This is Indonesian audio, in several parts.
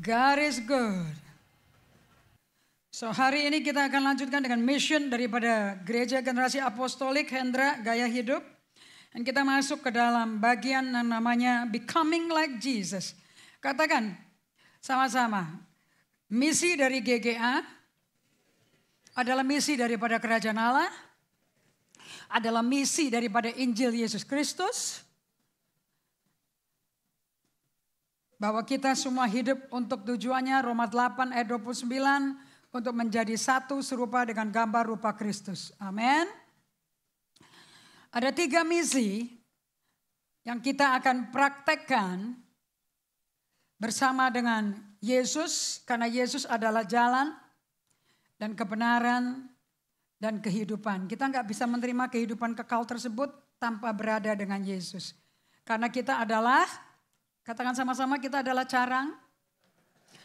God is good. So hari ini kita akan lanjutkan dengan mission daripada gereja generasi apostolik Hendra Gaya Hidup. Dan kita masuk ke dalam bagian yang namanya Becoming Like Jesus. Katakan sama-sama, misi dari GGA adalah misi daripada kerajaan Allah, adalah misi daripada Injil Yesus Kristus, bahwa kita semua hidup untuk tujuannya Roma 8 ayat 29 untuk menjadi satu serupa dengan gambar rupa Kristus. Amin. Ada tiga misi yang kita akan praktekkan bersama dengan Yesus karena Yesus adalah jalan dan kebenaran dan kehidupan. Kita nggak bisa menerima kehidupan kekal tersebut tanpa berada dengan Yesus. Karena kita adalah Katakan sama-sama kita adalah carang.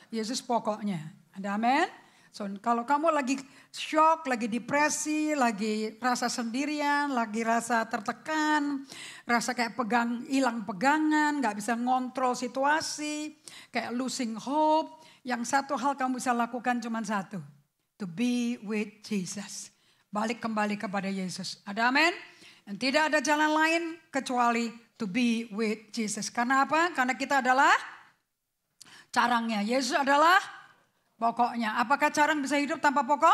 Yesus pokoknya. Ada amin. So, kalau kamu lagi shock, lagi depresi, lagi rasa sendirian, lagi rasa tertekan, rasa kayak pegang hilang pegangan, nggak bisa ngontrol situasi, kayak losing hope, yang satu hal kamu bisa lakukan cuma satu, to be with Jesus. Balik kembali kepada Yesus. Ada amin? Dan tidak ada jalan lain kecuali to be with Jesus. Karena apa? Karena kita adalah carangnya. Yesus adalah pokoknya. Apakah carang bisa hidup tanpa pokok?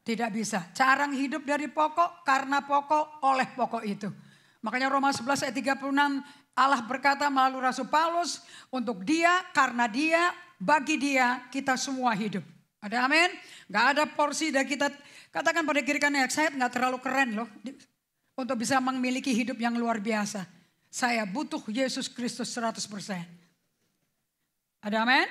Tidak bisa. Carang hidup dari pokok karena pokok oleh pokok itu. Makanya Roma 11 ayat 36 Allah berkata melalui Rasul Paulus untuk dia, karena dia, bagi dia kita semua hidup. Ada amin? Gak ada porsi dari kita katakan pada kiri kanan saya nggak terlalu keren loh untuk bisa memiliki hidup yang luar biasa. Saya butuh Yesus Kristus 100%. Ada amin?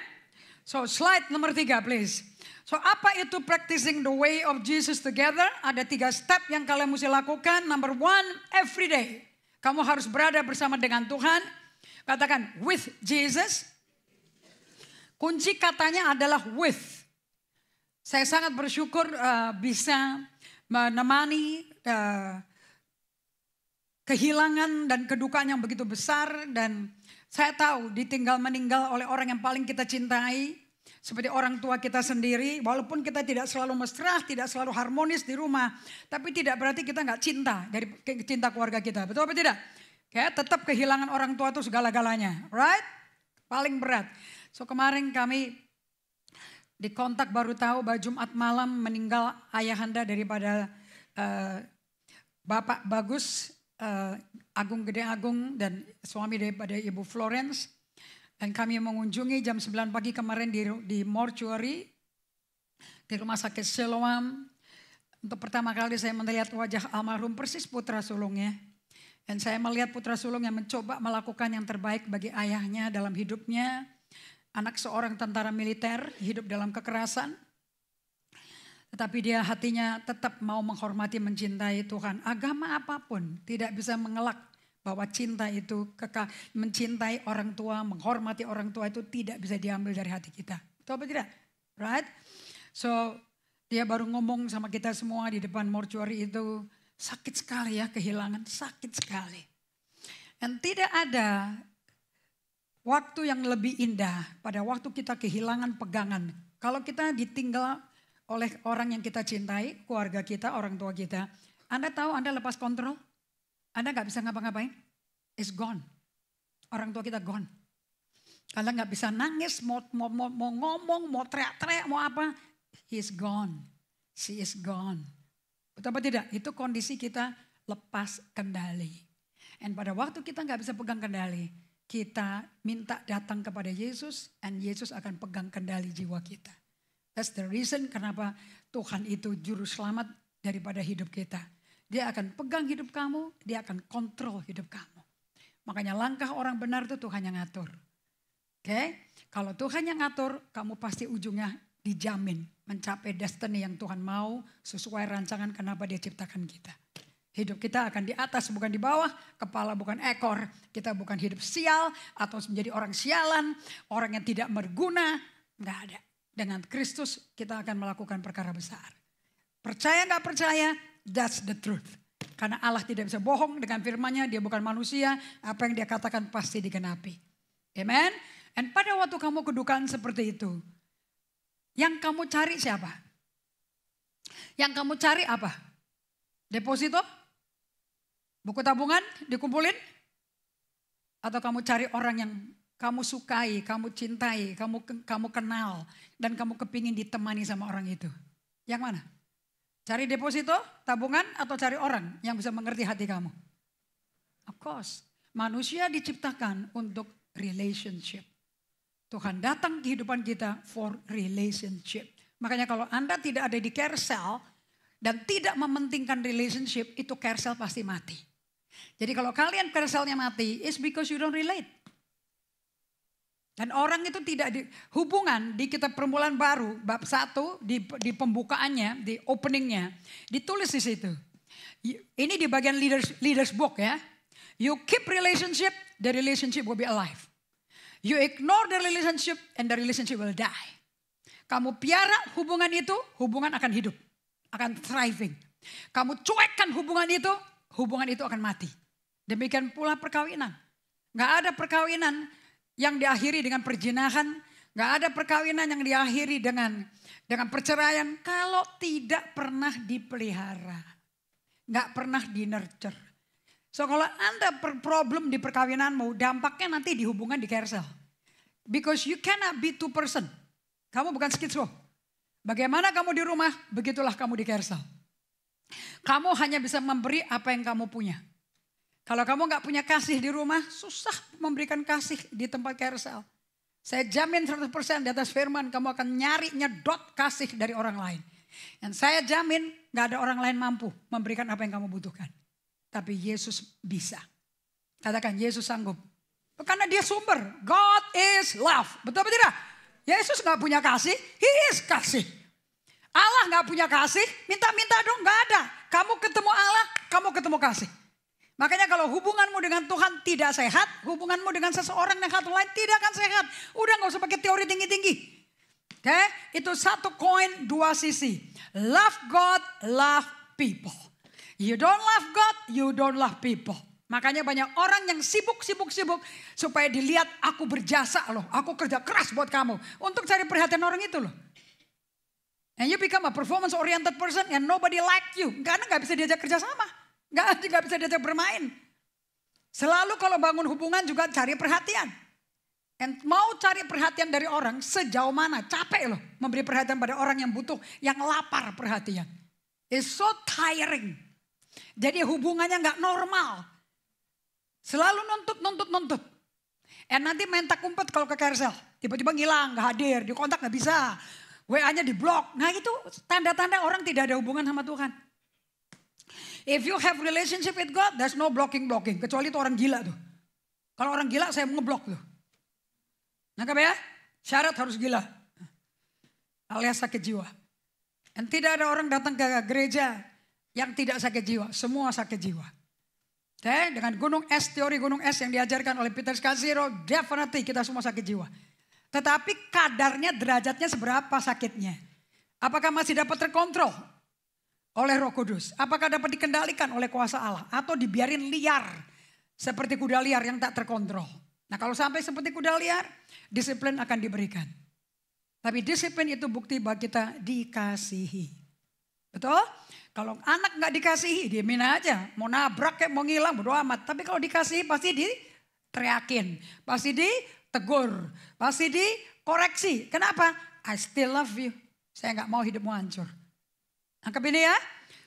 So slide nomor tiga please. So apa itu practicing the way of Jesus together? Ada tiga step yang kalian mesti lakukan. Number one, every day. Kamu harus berada bersama dengan Tuhan. Katakan with Jesus. Kunci katanya adalah with. Saya sangat bersyukur uh, bisa menemani uh, kehilangan dan kedukaan yang begitu besar dan saya tahu ditinggal meninggal oleh orang yang paling kita cintai seperti orang tua kita sendiri walaupun kita tidak selalu mesra tidak selalu harmonis di rumah tapi tidak berarti kita nggak cinta dari cinta keluarga kita betul apa tidak kayak tetap kehilangan orang tua itu segala-galanya right paling berat so kemarin kami dikontak baru tahu bahwa Jumat malam meninggal ayahanda daripada uh, Bapak Bagus uh, Agung Gede Agung dan suami daripada Ibu Florence. Dan kami mengunjungi jam 9 pagi kemarin di, di mortuary, di rumah sakit Siloam. Untuk pertama kali saya melihat wajah almarhum persis putra sulungnya. Dan saya melihat putra sulung yang mencoba melakukan yang terbaik bagi ayahnya dalam hidupnya. Anak seorang tentara militer, hidup dalam kekerasan. Tetapi dia hatinya tetap mau menghormati, mencintai Tuhan. Agama apapun tidak bisa mengelak bahwa cinta itu kekal. Mencintai orang tua, menghormati orang tua itu tidak bisa diambil dari hati kita. Itu apa tidak? Right? So dia baru ngomong sama kita semua di depan mortuary itu. Sakit sekali ya kehilangan, sakit sekali. Dan tidak ada waktu yang lebih indah pada waktu kita kehilangan pegangan. Kalau kita ditinggal oleh orang yang kita cintai, keluarga kita, orang tua kita. Anda tahu Anda lepas kontrol? Anda nggak bisa ngapa-ngapain? It's gone. Orang tua kita gone. Anda nggak bisa nangis, mau, mau, mau, mau ngomong, mau teriak-teriak, mau apa. He's gone. She is gone. Betapa tidak, itu kondisi kita lepas kendali. And pada waktu kita nggak bisa pegang kendali, kita minta datang kepada Yesus, and Yesus akan pegang kendali jiwa kita. That's the reason kenapa Tuhan itu juru selamat daripada hidup kita. Dia akan pegang hidup kamu, dia akan kontrol hidup kamu. Makanya langkah orang benar itu Tuhan yang ngatur. Oke, okay? kalau Tuhan yang ngatur, kamu pasti ujungnya dijamin mencapai destiny yang Tuhan mau sesuai rancangan kenapa dia ciptakan kita. Hidup kita akan di atas bukan di bawah, kepala bukan ekor. Kita bukan hidup sial atau menjadi orang sialan, orang yang tidak berguna, nggak ada. Dengan Kristus kita akan melakukan perkara besar. Percaya nggak percaya, that's the truth. Karena Allah tidak bisa bohong dengan firman-Nya, dia bukan manusia, apa yang dia katakan pasti digenapi. Amen. Dan pada waktu kamu kedukaan seperti itu, yang kamu cari siapa? Yang kamu cari apa? Deposito? Buku tabungan dikumpulin? Atau kamu cari orang yang kamu sukai, kamu cintai, kamu kamu kenal dan kamu kepingin ditemani sama orang itu. Yang mana? Cari deposito, tabungan atau cari orang yang bisa mengerti hati kamu? Of course, manusia diciptakan untuk relationship. Tuhan datang kehidupan kita for relationship. Makanya kalau Anda tidak ada di care cell dan tidak mementingkan relationship, itu care cell pasti mati. Jadi kalau kalian care cellnya mati, it's because you don't relate. Dan orang itu tidak di hubungan di kitab permulaan baru bab satu di, di pembukaannya, di openingnya ditulis di situ. Ini di bagian leaders leaders book ya. You keep relationship, the relationship will be alive. You ignore the relationship and the relationship will die. Kamu piara hubungan itu, hubungan akan hidup, akan thriving. Kamu cuekkan hubungan itu, hubungan itu akan mati. Demikian pula perkawinan. Gak ada perkawinan yang diakhiri dengan perjinahan, nggak ada perkawinan yang diakhiri dengan dengan perceraian kalau tidak pernah dipelihara, nggak pernah di nurture. So kalau anda problem di perkawinanmu, dampaknya nanti dihubungan di carousel. Because you cannot be two person. Kamu bukan skizo. Bagaimana kamu di rumah, begitulah kamu di carousel. Kamu hanya bisa memberi apa yang kamu punya. Kalau kamu nggak punya kasih di rumah, susah memberikan kasih di tempat carousel. Saya jamin 100% di atas firman kamu akan nyari nyedot kasih dari orang lain. Dan saya jamin nggak ada orang lain mampu memberikan apa yang kamu butuhkan. Tapi Yesus bisa. Katakan Yesus sanggup. Karena dia sumber. God is love. Betul apa tidak? Yesus nggak punya kasih, He is kasih. Allah nggak punya kasih, minta-minta dong nggak ada. Kamu ketemu Allah, kamu ketemu kasih. Makanya kalau hubunganmu dengan Tuhan tidak sehat, hubunganmu dengan seseorang yang satu lain tidak akan sehat. Udah nggak usah pakai teori tinggi-tinggi. Oke, okay? itu satu koin dua sisi. Love God, love people. You don't love God, you don't love people. Makanya banyak orang yang sibuk, sibuk, sibuk. Supaya dilihat aku berjasa loh. Aku kerja keras buat kamu. Untuk cari perhatian orang itu loh. And you become a performance oriented person and nobody like you. Karena gak bisa diajak kerja sama. Gak, gak bisa diajak bermain. Selalu kalau bangun hubungan juga cari perhatian. and mau cari perhatian dari orang sejauh mana. Capek loh memberi perhatian pada orang yang butuh, yang lapar perhatian. It's so tiring. Jadi hubungannya gak normal. Selalu nuntut, nuntut, nuntut. Eh nanti main tak umpet kalau ke Kersel. Tiba-tiba ngilang, gak hadir, di kontak gak bisa. WA-nya di blok. Nah itu tanda-tanda orang tidak ada hubungan sama Tuhan. If you have relationship with God, there's no blocking-blocking. Kecuali itu orang gila tuh. Kalau orang gila saya ngeblok tuh. Nangkap ya? Syarat harus gila. Alias sakit jiwa. Dan tidak ada orang datang ke gereja yang tidak sakit jiwa. Semua sakit jiwa. Oke, okay? dengan gunung es, teori gunung es yang diajarkan oleh Peter Skaziro, definitely kita semua sakit jiwa. Tetapi kadarnya, derajatnya seberapa sakitnya. Apakah masih dapat terkontrol? oleh Roh Kudus? Apakah dapat dikendalikan oleh kuasa Allah atau dibiarin liar seperti kuda liar yang tak terkontrol? Nah, kalau sampai seperti kuda liar, disiplin akan diberikan. Tapi disiplin itu bukti bahwa kita dikasihi. Betul? Kalau anak nggak dikasihi, dia mina aja. Mau nabrak kayak mau ngilang, berdoa amat. Tapi kalau dikasihi pasti diteriakin. Pasti ditegur. Pasti dikoreksi. Kenapa? I still love you. Saya nggak mau hidupmu hancur anggap ini ya.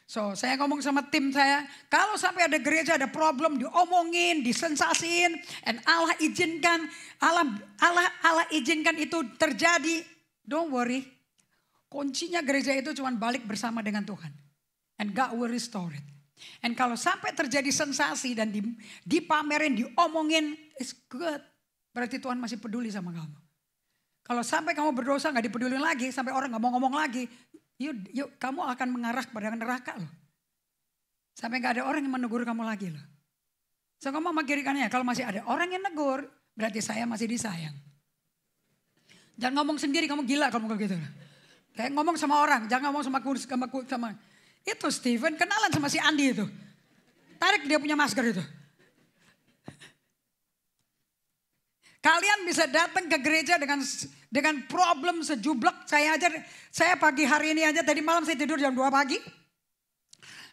So, saya ngomong sama tim saya, kalau sampai ada gereja ada problem diomongin, disensasiin, dan Allah izinkan, Allah Allah Allah izinkan itu terjadi, don't worry. Kuncinya gereja itu cuma balik bersama dengan Tuhan. And God will restore it. And kalau sampai terjadi sensasi dan dipamerin, diomongin, it's good. Berarti Tuhan masih peduli sama kamu. Kalau sampai kamu berdosa nggak dipedulin lagi, sampai orang nggak mau ngomong lagi, Yuk, yuk kamu akan mengarah kepada neraka loh. Sampai gak ada orang yang menegur kamu lagi loh. So kamu sama kiri kanannya, kalau masih ada orang yang negur, berarti saya masih disayang. Jangan ngomong sendiri, kamu gila kamu ngomong gitu. Loh. Kayak ngomong sama orang, jangan ngomong sama sama, sama, sama. Itu Steven, kenalan sama si Andi itu. Tarik dia punya masker itu. Kalian bisa datang ke gereja dengan dengan problem sejublek. Saya aja, saya pagi hari ini aja tadi malam saya tidur jam 2 pagi.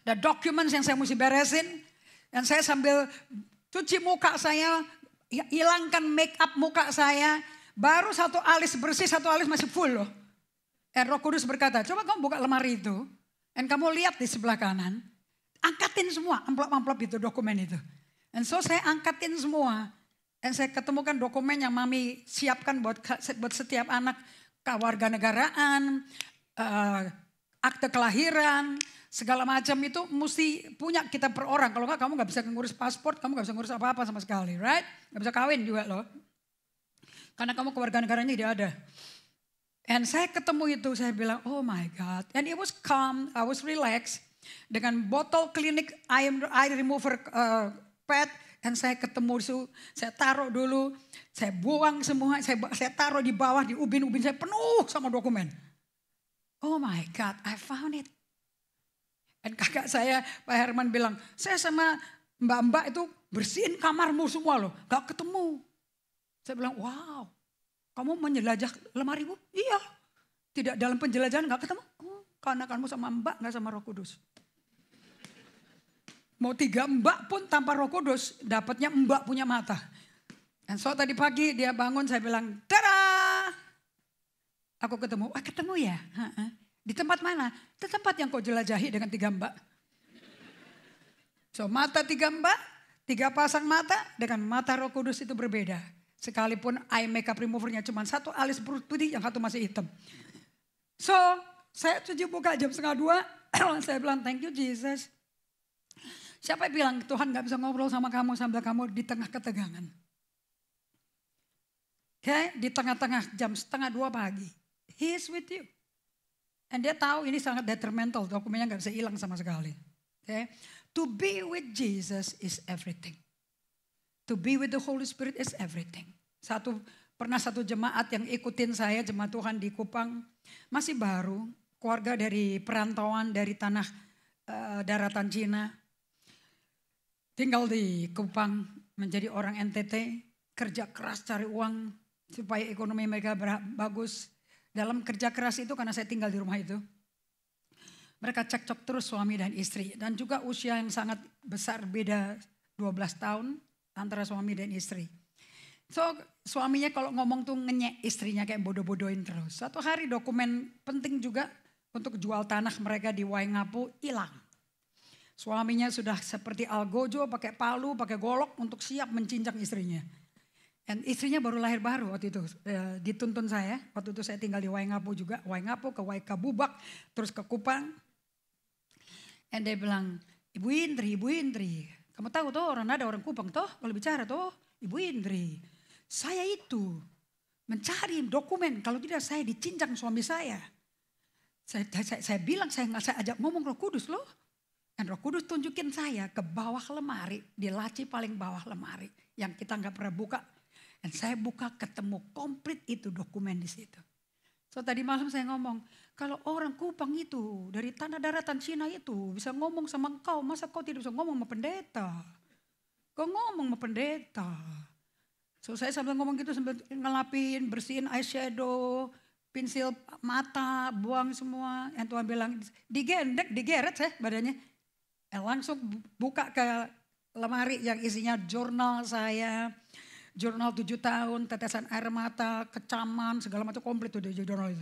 Ada dokumen yang saya mesti beresin. Dan saya sambil cuci muka saya, ya, hilangkan make up muka saya. Baru satu alis bersih, satu alis masih full loh. Dan eh, roh kudus berkata, coba kamu buka lemari itu. Dan kamu lihat di sebelah kanan. Angkatin semua amplop-amplop itu, dokumen itu. Dan so saya angkatin semua. Dan saya ketemukan dokumen yang mami siapkan buat buat setiap anak kewarganegaraan, uh, akte kelahiran, segala macam itu mesti punya kita per orang. Kalau nggak kamu nggak bisa ngurus paspor, kamu nggak bisa ngurus apa-apa sama sekali, right? Nggak bisa kawin juga loh. Karena kamu kewarganegaranya tidak ada. And saya ketemu itu, saya bilang, oh my God. And it was calm, I was relaxed. Dengan botol klinik eye remover uh, eh, pet, dan saya ketemu itu, saya taruh dulu, saya buang semua, saya, saya taruh di bawah di ubin-ubin saya penuh sama dokumen. Oh my God, I found it. Dan kakak saya Pak Herman bilang, saya sama mbak-mbak itu bersihin kamarmu semua loh, gak ketemu. Saya bilang, wow, kamu menjelajah bu? Iya, tidak dalam penjelajahan gak ketemu. Oh, karena kamu sama mbak gak sama roh kudus. Mau tiga mbak pun tanpa roh kudus, dapatnya mbak punya mata. Dan so tadi pagi dia bangun, saya bilang, tera, Aku ketemu, ah ketemu ya? Di tempat mana? Di tempat yang kau jelajahi dengan tiga mbak. So mata tiga mbak, tiga pasang mata dengan mata roh kudus itu berbeda. Sekalipun eye makeup removernya cuma satu alis perut putih, yang satu masih hitam. So saya cuci buka jam setengah dua, saya bilang thank you Jesus. Siapa yang bilang Tuhan gak bisa ngobrol sama kamu sambil kamu di tengah ketegangan? Oke, okay? di tengah-tengah jam setengah dua pagi. He is with you. And dia tahu ini sangat detrimental, dokumennya gak bisa hilang sama sekali. Oke, okay? to be with Jesus is everything. To be with the Holy Spirit is everything. Satu pernah satu jemaat yang ikutin saya jemaat Tuhan di Kupang masih baru keluarga dari perantauan dari tanah uh, daratan Cina tinggal di Kupang, menjadi orang NTT, kerja keras cari uang supaya ekonomi mereka bagus. Dalam kerja keras itu karena saya tinggal di rumah itu. Mereka cekcok terus suami dan istri. Dan juga usia yang sangat besar beda 12 tahun antara suami dan istri. So suaminya kalau ngomong tuh ngenyek istrinya kayak bodoh-bodohin terus. Satu hari dokumen penting juga untuk jual tanah mereka di Waingapu hilang. Suaminya sudah seperti algojo, pakai palu, pakai golok untuk siap mencincang istrinya. Dan istrinya baru lahir baru waktu itu. E, eh, dituntun saya, waktu itu saya tinggal di Waingapu juga. Waingapu ke Waikabubak, terus ke Kupang. And dia bilang, Ibu Indri, Ibu Indri. Kamu tahu tuh orang ada orang Kupang tuh, kalau bicara tuh Ibu Indri. Saya itu mencari dokumen kalau tidak saya dicincang suami saya. Saya, saya, saya bilang saya nggak saya ajak ngomong roh kudus loh. Dan roh kudus tunjukin saya ke bawah lemari, di laci paling bawah lemari. Yang kita nggak pernah buka. Dan saya buka ketemu komplit itu dokumen di situ. So tadi malam saya ngomong, kalau orang Kupang itu dari tanah daratan Cina itu bisa ngomong sama kau masa kau tidak bisa ngomong sama pendeta? Kau ngomong sama pendeta. So saya sambil ngomong gitu sambil ngelapin, bersihin eyeshadow, pensil mata, buang semua. Yang Tuhan bilang digendek, digeret saya badannya. Nah, langsung buka ke lemari yang isinya jurnal saya, jurnal tujuh tahun, tetesan air mata, kecaman, segala macam komplit tuh di jurnal itu.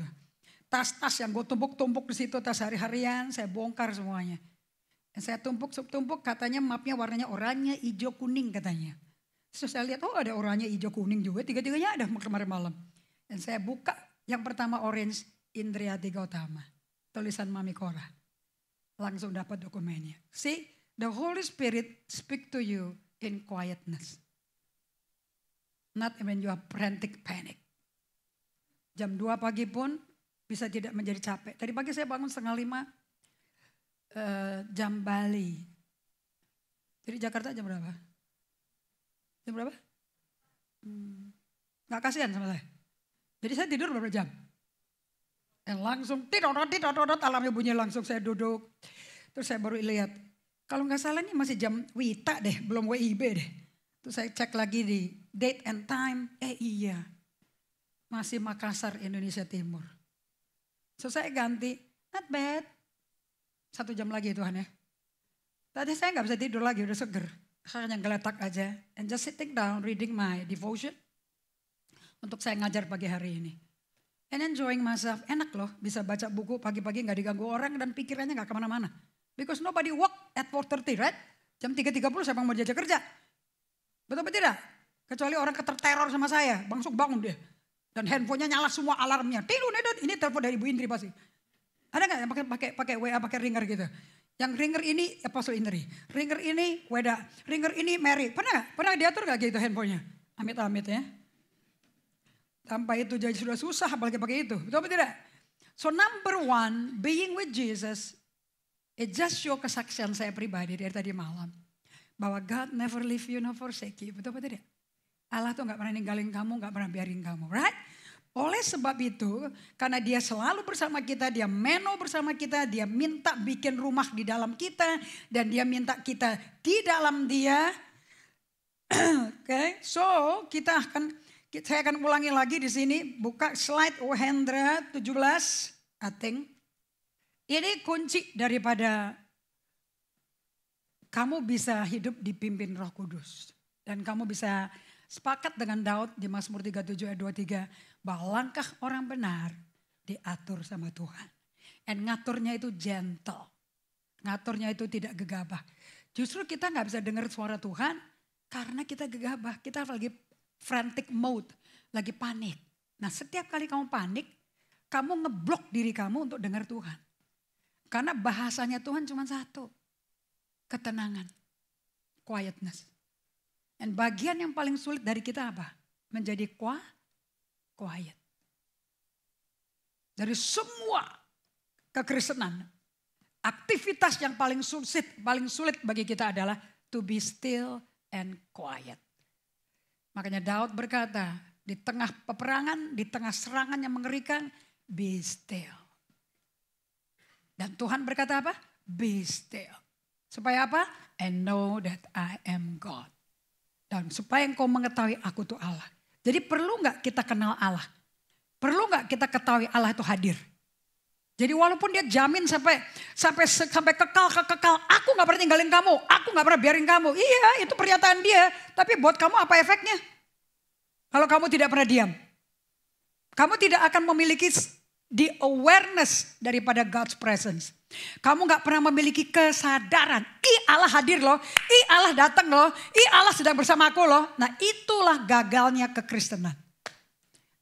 Tas-tas yang gue tumpuk-tumpuk di situ, tas hari-harian, saya bongkar semuanya. Dan saya tumpuk-tumpuk katanya mapnya warnanya oranye, hijau, kuning katanya. Terus saya lihat, oh ada oranye, hijau, kuning juga, tiga-tiganya ada kemarin malam. Dan saya buka yang pertama orange, Indriati Gautama, tulisan Mami Korah langsung dapat dokumennya. See, the Holy Spirit speak to you in quietness. Not when you are frantic panic. Jam 2 pagi pun bisa tidak menjadi capek. Tadi pagi saya bangun setengah lima uh, jam Bali. Jadi Jakarta jam berapa? Jam berapa? Hmm. Gak kasihan sama saya. Jadi saya tidur berapa jam? Yang langsung tidodot tidodot alamnya bunyi langsung saya duduk. Terus saya baru lihat. Kalau nggak salah ini masih jam Wita deh, belum WIB deh. Terus saya cek lagi di date and time. Eh iya, masih Makassar Indonesia Timur. So saya ganti, not bad. Satu jam lagi Tuhan ya. Tadi saya nggak bisa tidur lagi, udah seger. Saya hanya geletak aja. And just sitting down reading my devotion. Untuk saya ngajar pagi hari ini and enjoying myself. Enak loh bisa baca buku pagi-pagi nggak diganggu orang dan pikirannya nggak kemana-mana. Because nobody work at 4.30 right? Jam 3.30 siapa yang mau jajak kerja? Betul betul tidak? Kecuali orang keterteror sama saya. Langsung bangun dia. Dan handphonenya nyala semua alarmnya. Tidur ini telepon dari Bu Indri pasti. Ada nggak yang pakai pakai pakai WA pakai ringer gitu? Yang ringer ini Apostle ya, Indri, ringer ini Weda, ringer ini Mary. Pernah gak? Pernah diatur nggak gitu handphonenya? Amit-amit ya. Tanpa itu jadi sudah susah apalagi pakai itu. Betul apa tidak? So number one, being with Jesus, it just show kesaksian saya pribadi dari tadi malam. Bahwa God never leave you nor forsake you. Betul apa tidak? Allah tuh gak pernah ninggalin kamu, gak pernah biarin kamu. Right? Oleh sebab itu, karena dia selalu bersama kita, dia meno bersama kita, dia minta bikin rumah di dalam kita, dan dia minta kita di dalam dia. Oke, okay? so kita akan saya akan ulangi lagi di sini, buka slide Hendra 17, I think. Ini kunci daripada kamu bisa hidup dipimpin Roh Kudus dan kamu bisa sepakat dengan Daud di Mazmur 37 ayat 23 bahwa langkah orang benar diatur sama Tuhan. dan ngaturnya itu gentle. Ngaturnya itu tidak gegabah. Justru kita nggak bisa dengar suara Tuhan karena kita gegabah. Kita lagi frantic mode, lagi panik. Nah setiap kali kamu panik, kamu ngeblok diri kamu untuk dengar Tuhan. Karena bahasanya Tuhan cuma satu, ketenangan, quietness. Dan bagian yang paling sulit dari kita apa? Menjadi kuat, quiet. Dari semua kekristenan, aktivitas yang paling sulit, paling sulit bagi kita adalah to be still and quiet. Makanya Daud berkata, di tengah peperangan, di tengah serangan yang mengerikan, be still. Dan Tuhan berkata apa? Be still. Supaya apa? And know that I am God. Dan supaya engkau mengetahui aku itu Allah. Jadi perlu nggak kita kenal Allah? Perlu nggak kita ketahui Allah itu hadir? Jadi walaupun dia jamin sampai sampai sampai kekal kekal, aku nggak pernah tinggalin kamu, aku nggak pernah biarin kamu. Iya, itu pernyataan dia. Tapi buat kamu apa efeknya? Kalau kamu tidak pernah diam, kamu tidak akan memiliki the awareness daripada God's presence. Kamu nggak pernah memiliki kesadaran. I Allah hadir loh, I Allah datang loh, I Allah sedang bersama aku loh. Nah itulah gagalnya kekristenan.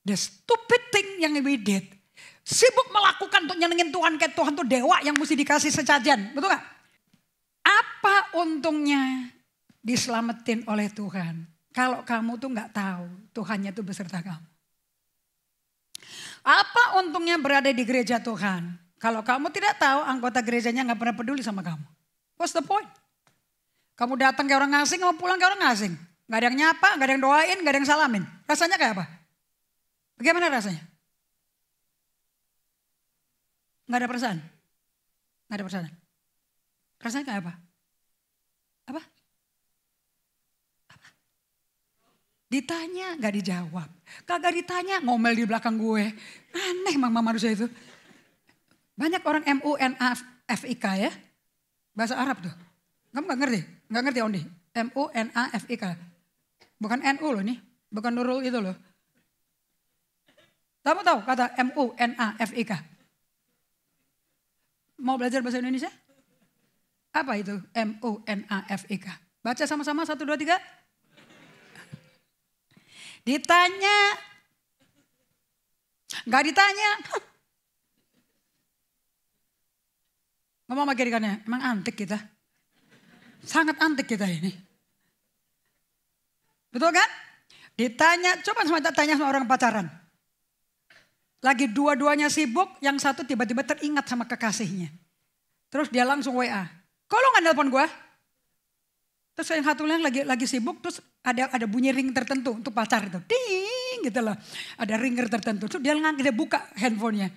The stupid thing yang we did Sibuk melakukan untuk nyenengin Tuhan kayak Tuhan tuh dewa yang mesti dikasih sejajan. Betul gak? Apa untungnya diselamatin oleh Tuhan? Kalau kamu tuh nggak tahu Tuhannya tuh beserta kamu. Apa untungnya berada di gereja Tuhan? Kalau kamu tidak tahu anggota gerejanya gak pernah peduli sama kamu. What's the point? Kamu datang ke orang asing, kamu pulang ke orang asing. Gak ada yang nyapa, gak ada yang doain, gak ada yang salamin. Rasanya kayak apa? Bagaimana rasanya? Nggak ada perasaan? Nggak ada perasaan? Perasaan kayak apa? Apa? apa? Ditanya nggak dijawab. Kagak ditanya ngomel di belakang gue. Aneh mama manusia itu. Banyak orang M-U-N-A-F-I-K ya. Bahasa Arab tuh. Kamu gak ngerti? Gak ngerti Ondi? M-U-N-A-F-I-K. Bukan NU loh nih. Bukan Nurul itu loh. Kamu tahu kata M-U-N-A-F-I-K? Mau belajar bahasa Indonesia? Apa itu? M-O-N-A-F-E-K. Baca sama-sama, satu, dua, tiga. Ditanya. Gak ditanya. Ngomong sama kiri kanan, emang antik kita. Sangat antik kita ini. Betul kan? Ditanya, coba sama tanya sama orang pacaran. Lagi dua-duanya sibuk, yang satu tiba-tiba teringat sama kekasihnya. Terus dia langsung WA. Kok lo gak nelpon gue? Terus yang satu lagi lagi sibuk, terus ada ada bunyi ring tertentu untuk pacar itu. Ding gitu loh. Ada ringer tertentu. Terus dia nggak dia buka handphonenya.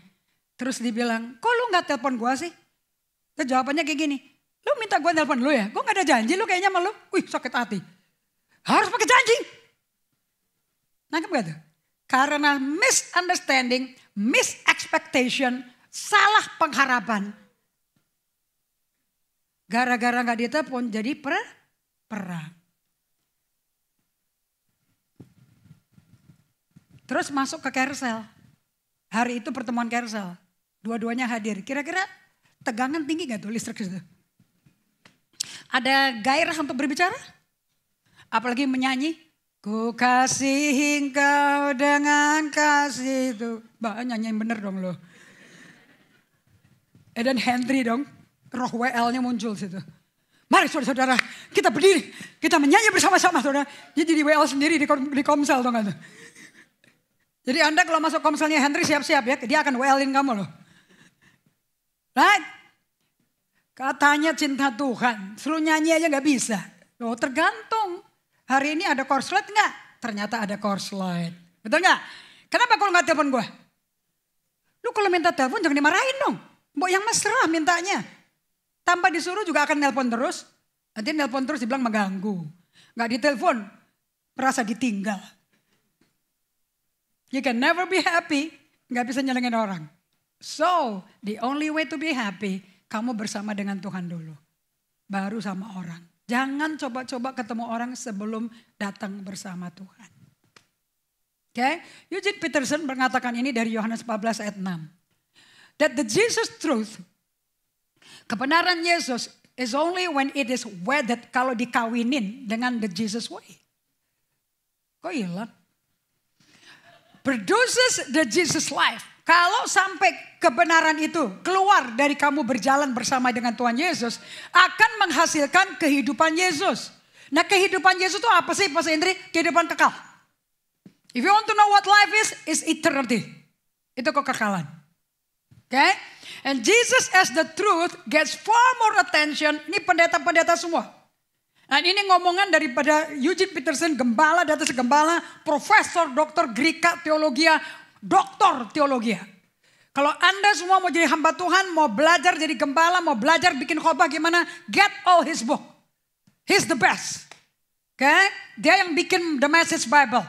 Terus dibilang, kok lo gak telepon gue sih? Terus jawabannya kayak gini, lu minta gue nelpon lu ya? Gue gak ada janji lu kayaknya sama lo. Wih sakit hati. Harus pakai janji. Nangkep gak tuh? Karena misunderstanding, misexpectation, salah pengharapan. Gara-gara nggak ditelepon jadi per perang. Terus masuk ke Kersel. Hari itu pertemuan Kersel. Dua-duanya hadir. Kira-kira tegangan tinggi gak tuh listrik itu? Ada gairah untuk berbicara? Apalagi menyanyi? Ku kasih engkau dengan kasih itu. Mbak nyanyiin bener dong loh. Eden Henry dong. Roh WL-nya muncul situ. Mari saudara-saudara, kita berdiri. Kita menyanyi bersama-sama saudara. Dia jadi WL sendiri di, di komsel. dong. Itu. Jadi Anda kalau masuk komselnya Henry siap-siap ya. Dia akan WL-in kamu loh. Right? Katanya cinta Tuhan. Suruh nyanyi aja gak bisa. Loh tergantung. Hari ini ada korslet nggak? Ternyata ada korslet. Betul nggak? Kenapa kalau nggak telepon gue? Lu kalau minta telepon jangan dimarahin dong. Mbok yang mesra mintanya. Tanpa disuruh juga akan nelpon terus. Nanti nelpon terus dibilang mengganggu. Nggak ditelepon, merasa ditinggal. You can never be happy, nggak bisa nyelengin orang. So, the only way to be happy, kamu bersama dengan Tuhan dulu. Baru sama orang. Jangan coba-coba ketemu orang sebelum datang bersama Tuhan. Oke, okay? Eugene Peterson mengatakan ini dari Yohanes 14 ayat 6. That the Jesus truth, kebenaran Yesus is only when it is wedded, kalau dikawinin dengan the Jesus way. Kok hilang? Produces the Jesus life. Kalau sampai kebenaran itu keluar dari kamu berjalan bersama dengan Tuhan Yesus, akan menghasilkan kehidupan Yesus. Nah kehidupan Yesus itu apa sih Pak Indri? Kehidupan kekal. If you want to know what life is, is eternity. Itu kekekalan. Oke? Okay? And Jesus as the truth gets far more attention. Ini pendeta-pendeta semua. Nah ini ngomongan daripada Eugene Peterson, gembala, data segembala, profesor, dokter, Grika, teologia, doktor teologi. Kalau Anda semua mau jadi hamba Tuhan, mau belajar jadi gembala, mau belajar bikin khotbah gimana, get all his book. He's the best. Oke? Okay? Dia yang bikin The Message Bible.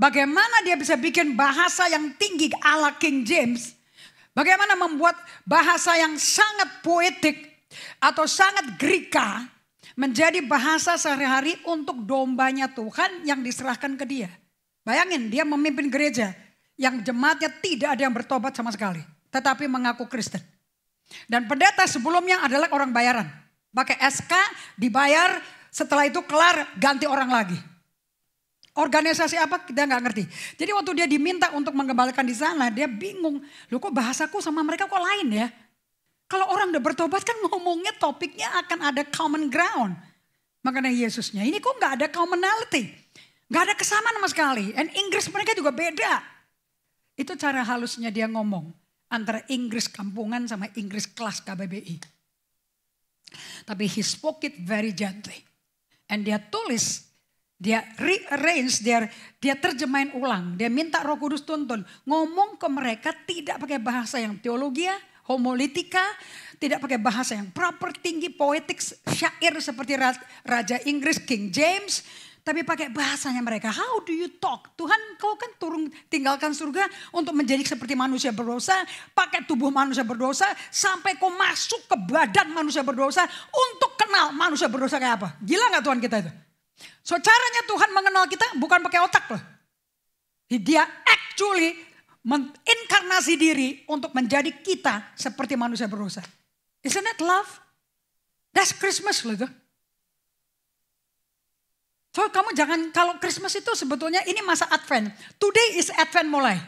Bagaimana dia bisa bikin bahasa yang tinggi ala King James? Bagaimana membuat bahasa yang sangat poetik atau sangat grika menjadi bahasa sehari-hari untuk dombanya Tuhan yang diserahkan ke dia. Bayangin dia memimpin gereja, yang jemaatnya tidak ada yang bertobat sama sekali. Tetapi mengaku Kristen. Dan pendeta sebelumnya adalah orang bayaran. Pakai SK, dibayar, setelah itu kelar ganti orang lagi. Organisasi apa kita nggak ngerti. Jadi waktu dia diminta untuk mengembalikan di sana, dia bingung. Lu kok bahasaku sama mereka kok lain ya? Kalau orang udah bertobat kan ngomongnya topiknya akan ada common ground. Makanya Yesusnya. Ini kok nggak ada commonality. Gak ada kesamaan sama sekali. And Inggris mereka juga beda. Itu cara halusnya dia ngomong. Antara Inggris kampungan sama Inggris kelas KBBI. Tapi he spoke it very gently. And dia tulis dia rearrange, dia, dia terjemahin ulang. Dia minta roh kudus tuntun. Ngomong ke mereka tidak pakai bahasa yang teologia, ya, homolitika, tidak pakai bahasa yang proper, tinggi, poetik, syair seperti Raja Inggris, King James. Tapi pakai bahasanya mereka, how do you talk? Tuhan kau kan turun tinggalkan surga untuk menjadi seperti manusia berdosa. Pakai tubuh manusia berdosa sampai kau masuk ke badan manusia berdosa untuk kenal manusia berdosa kayak apa. Gila gak Tuhan kita itu? So caranya Tuhan mengenal kita bukan pakai otak loh. Dia actually menginkarnasi diri untuk menjadi kita seperti manusia berdosa. Isn't it love? That's Christmas loh tuh. So kamu jangan, kalau Christmas itu sebetulnya ini masa Advent. Today is Advent mulai.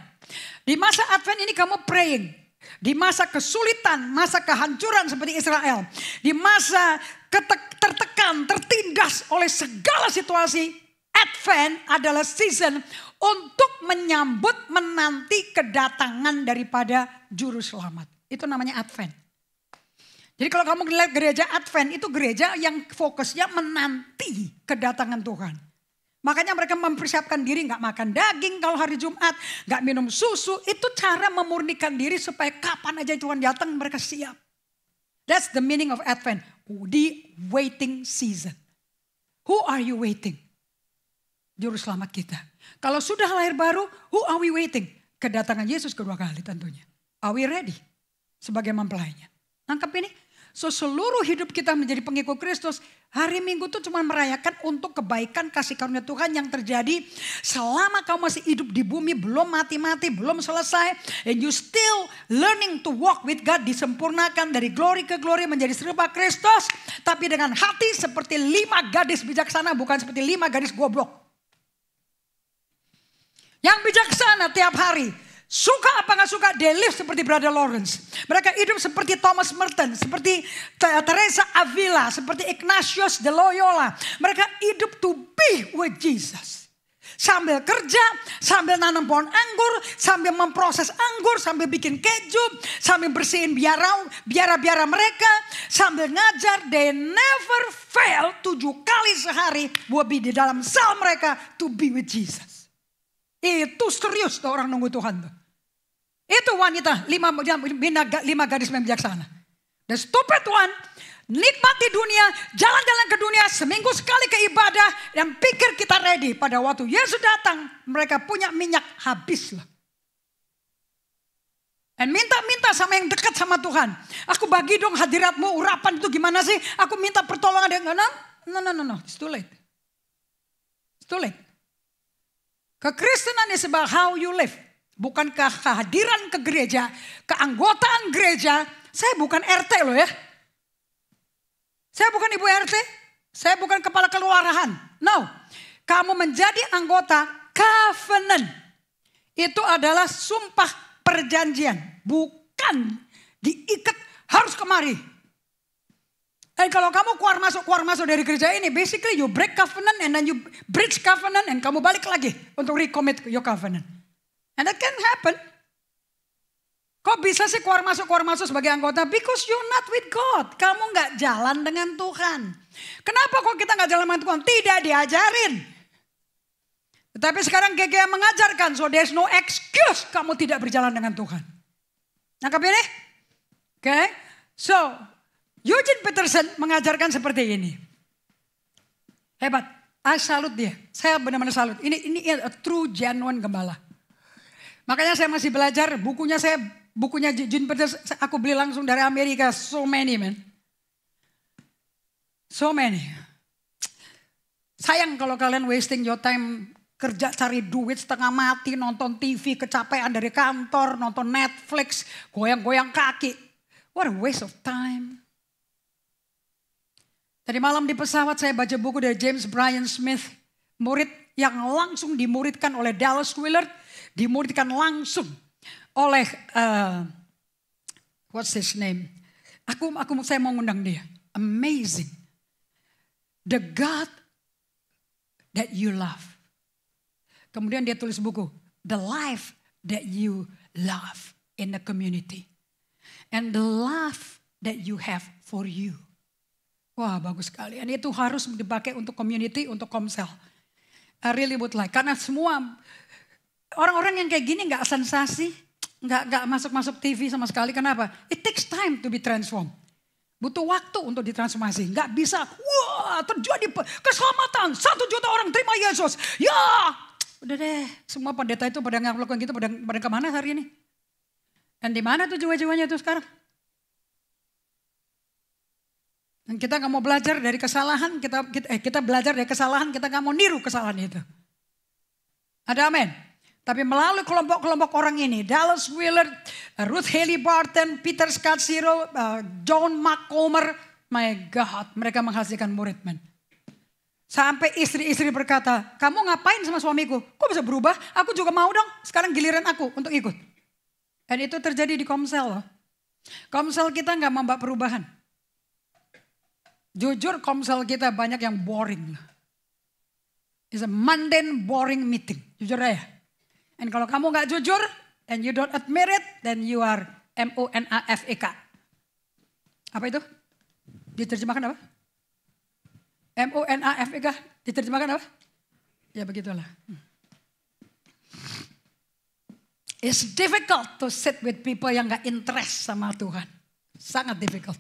Di masa Advent ini kamu praying. Di masa kesulitan, masa kehancuran seperti Israel. Di masa ketek, tertekan, tertindas oleh segala situasi. Advent adalah season untuk menyambut menanti kedatangan daripada juru selamat. Itu namanya Advent. Jadi kalau kamu lihat gereja Advent itu gereja yang fokusnya menanti kedatangan Tuhan. Makanya mereka mempersiapkan diri nggak makan daging kalau hari Jumat, nggak minum susu. Itu cara memurnikan diri supaya kapan aja Tuhan datang mereka siap. That's the meaning of Advent, the waiting season. Who are you waiting? Juru selamat kita. Kalau sudah lahir baru, who are we waiting? Kedatangan Yesus kedua kali tentunya. Are we ready? Sebagai mempelainya. Nangkap ini? So seluruh hidup kita menjadi pengikut Kristus, hari Minggu itu cuma merayakan untuk kebaikan kasih karunia Tuhan yang terjadi selama kamu masih hidup di bumi, belum mati-mati, belum selesai. And you still learning to walk with God disempurnakan dari glory ke glory menjadi serupa Kristus. Tapi dengan hati seperti lima gadis bijaksana bukan seperti lima gadis goblok. Yang bijaksana tiap hari Suka apa nggak suka, they live seperti Brother Lawrence. Mereka hidup seperti Thomas Merton, seperti Teresa Avila, seperti Ignatius de Loyola. Mereka hidup to be with Jesus. Sambil kerja, sambil nanam pohon anggur, sambil memproses anggur, sambil bikin keju, sambil bersihin biara, biara-biara mereka, sambil ngajar, they never fail tujuh kali sehari buat di dalam sel mereka to be with Jesus. Itu serius tuh orang nunggu Tuhan tuh. Itu wanita, lima, lima gadis bijaksana. The stupid one, nikmati dunia, jalan-jalan ke dunia, seminggu sekali ke ibadah, dan pikir kita ready. Pada waktu Yesus datang, mereka punya minyak, habis lah. Dan minta-minta sama yang dekat sama Tuhan. Aku bagi dong hadiratmu, urapan itu gimana sih? Aku minta pertolongan. Dia, no, no, no, no, no. It's too late. It's too late. Kekristenan is about how you live. Bukankah kehadiran ke gereja, keanggotaan gereja, saya bukan RT loh ya. Saya bukan ibu RT, saya bukan kepala keluarahan. No, kamu menjadi anggota covenant. Itu adalah sumpah perjanjian, bukan diikat harus kemari. Dan kalau kamu keluar masuk keluar masuk dari gereja ini, basically you break covenant and then you breach covenant and kamu balik lagi untuk recommit your covenant. And that can happen. Kok bisa sih keluar masuk keluar masuk sebagai anggota? Because you're not with God. Kamu nggak jalan dengan Tuhan. Kenapa kok kita nggak jalan dengan Tuhan? Tidak diajarin. Tetapi sekarang GGM mengajarkan, so there's no excuse kamu tidak berjalan dengan Tuhan. Nangkap ini? Ya Oke. Okay. So, Eugene Peterson mengajarkan seperti ini. Hebat. I ah, salut dia. Saya benar-benar salut. Ini ini a true genuine gembala. Makanya saya masih belajar, bukunya saya, bukunya Jun Peters aku beli langsung dari Amerika, so many man. So many. Sayang kalau kalian wasting your time kerja cari duit setengah mati, nonton TV kecapean dari kantor, nonton Netflix, goyang-goyang kaki. What a waste of time. Tadi malam di pesawat saya baca buku dari James Brian Smith, murid yang langsung dimuridkan oleh Dallas Willard dimurnikan langsung oleh uh, what's his name? Aku aku saya mau ngundang dia. Amazing. The God that you love. Kemudian dia tulis buku The Life that you love in the community. And the love that you have for you. Wah bagus sekali. Dan itu harus dipakai untuk community, untuk komsel. I really would like. Karena semua orang-orang yang kayak gini nggak sensasi, nggak nggak masuk-masuk TV sama sekali. Kenapa? It takes time to be transformed. Butuh waktu untuk ditransformasi. Nggak bisa, wah terjadi keselamatan. Satu juta orang terima Yesus. Ya, udah deh. Semua pendeta itu pada melakukan gitu, pada, pada kemana hari ini? Dan di mana tuh jiwa-jiwanya itu sekarang? Dan kita nggak mau belajar dari kesalahan, kita, kita eh kita belajar dari kesalahan, kita nggak mau niru kesalahan itu. Ada amin? Tapi melalui kelompok-kelompok orang ini, Dallas Willard, eh, Ruth Haley Barton, Peter Scott Ciro, eh, John McComer, my God, mereka menghasilkan murid, man. Sampai istri-istri berkata, kamu ngapain sama suamiku? Kok bisa berubah? Aku juga mau dong, sekarang giliran aku untuk ikut. Dan itu terjadi di komsel loh. Komsel kita nggak membawa perubahan. Jujur komsel kita banyak yang boring. It's a mundane boring meeting, jujur ya. And kalau kamu nggak jujur, and you don't admit it, then you are M-O-N-A-F-E-K. Apa itu? Diterjemahkan apa? M-O-N-A-F-E-K. Diterjemahkan apa? Ya begitulah. It's difficult to sit with people yang gak interest sama Tuhan. Sangat difficult.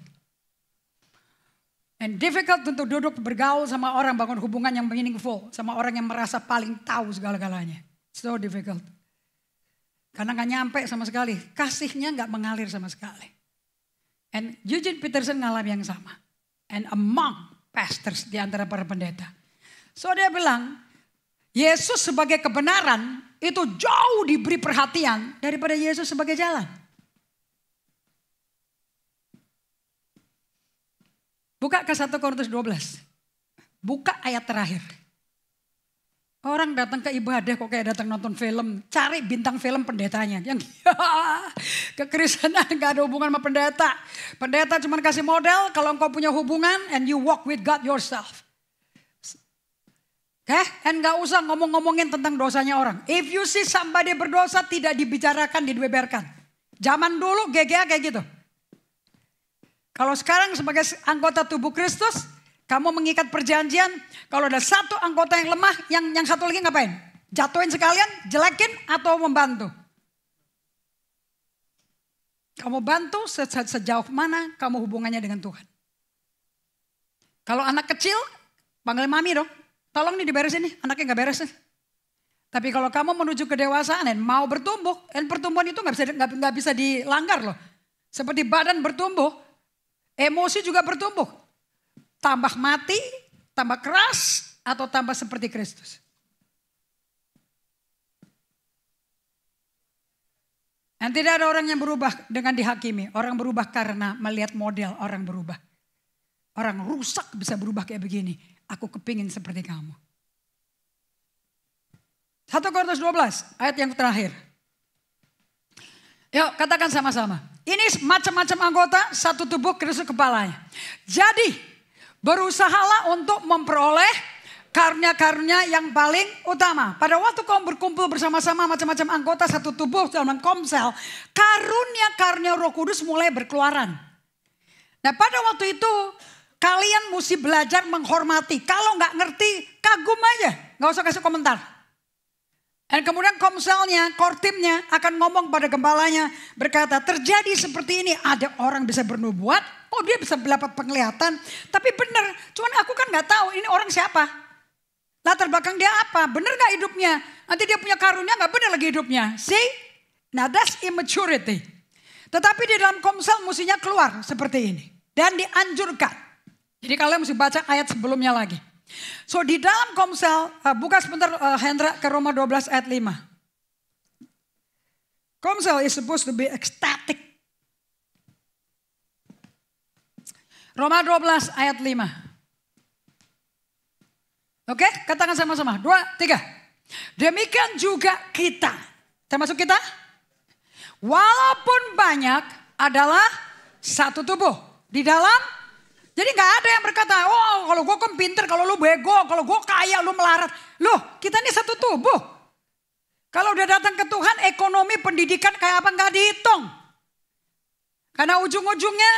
And difficult untuk duduk bergaul sama orang, bangun hubungan yang meaningful. Sama orang yang merasa paling tahu segala-galanya. So difficult. Karena nggak nyampe sama sekali. Kasihnya nggak mengalir sama sekali. And Eugene Peterson ngalami yang sama. And among pastors di antara para pendeta. So dia bilang, Yesus sebagai kebenaran itu jauh diberi perhatian daripada Yesus sebagai jalan. Buka ke 1 Korintus 12. Buka ayat terakhir. Orang datang ke ibadah kok kayak datang nonton film. Cari bintang film pendetanya. Yang kekristenan gak ada hubungan sama pendeta. Pendeta cuma kasih model kalau engkau punya hubungan and you walk with God yourself. Oke, eh, okay? and gak usah ngomong-ngomongin tentang dosanya orang. If you see somebody berdosa tidak dibicarakan, dibeberkan. Zaman dulu GGA kayak gitu. Kalau sekarang sebagai anggota tubuh Kristus, kamu mengikat perjanjian, kalau ada satu anggota yang lemah, yang yang satu lagi ngapain? Jatuhin sekalian, jelekin atau membantu? Kamu bantu se sejauh mana kamu hubungannya dengan Tuhan. Kalau anak kecil, panggil mami dong. Tolong nih diberesin nih, anaknya gak beres nih. Tapi kalau kamu menuju ke kedewasaan dan mau bertumbuh, dan pertumbuhan itu nggak bisa nggak bisa dilanggar loh. Seperti badan bertumbuh, emosi juga bertumbuh tambah mati, tambah keras, atau tambah seperti Kristus? Dan tidak ada orang yang berubah dengan dihakimi. Orang berubah karena melihat model orang berubah. Orang rusak bisa berubah kayak begini. Aku kepingin seperti kamu. 1 Korintus 12 ayat yang terakhir. Yuk katakan sama-sama. Ini macam-macam anggota satu tubuh Kristus kepalanya. Jadi Berusahalah untuk memperoleh karunia-karunia yang paling utama. Pada waktu kau berkumpul bersama-sama macam-macam anggota satu tubuh dalam komsel, karunia-karunia Roh Kudus mulai berkeluaran. Nah, pada waktu itu kalian mesti belajar menghormati. Kalau nggak ngerti, kagum aja, nggak usah kasih komentar. Dan kemudian komselnya, kortimnya akan ngomong pada gembalanya berkata, terjadi seperti ini, ada orang bisa bernubuat, Oh dia bisa berapa penglihatan. Tapi benar, cuman aku kan nggak tahu ini orang siapa. Latar belakang dia apa, benar nggak hidupnya. Nanti dia punya karunia nggak benar lagi hidupnya. See? Nah that's immaturity. Tetapi di dalam komsel mestinya keluar seperti ini. Dan dianjurkan. Jadi kalian mesti baca ayat sebelumnya lagi. So di dalam komsel, uh, buka sebentar uh, Hendra ke Roma 12 ayat 5. Komsel is supposed to be Roma 12 ayat 5. Oke, katakan sama-sama. Dua, tiga. Demikian juga kita. Termasuk kita. Walaupun banyak adalah satu tubuh. Di dalam. Jadi gak ada yang berkata, oh kalau gue kan pinter, kalau lu bego, kalau gue kaya, lu melarat. Loh, kita ini satu tubuh. Kalau udah datang ke Tuhan, ekonomi, pendidikan kayak apa gak dihitung. Karena ujung-ujungnya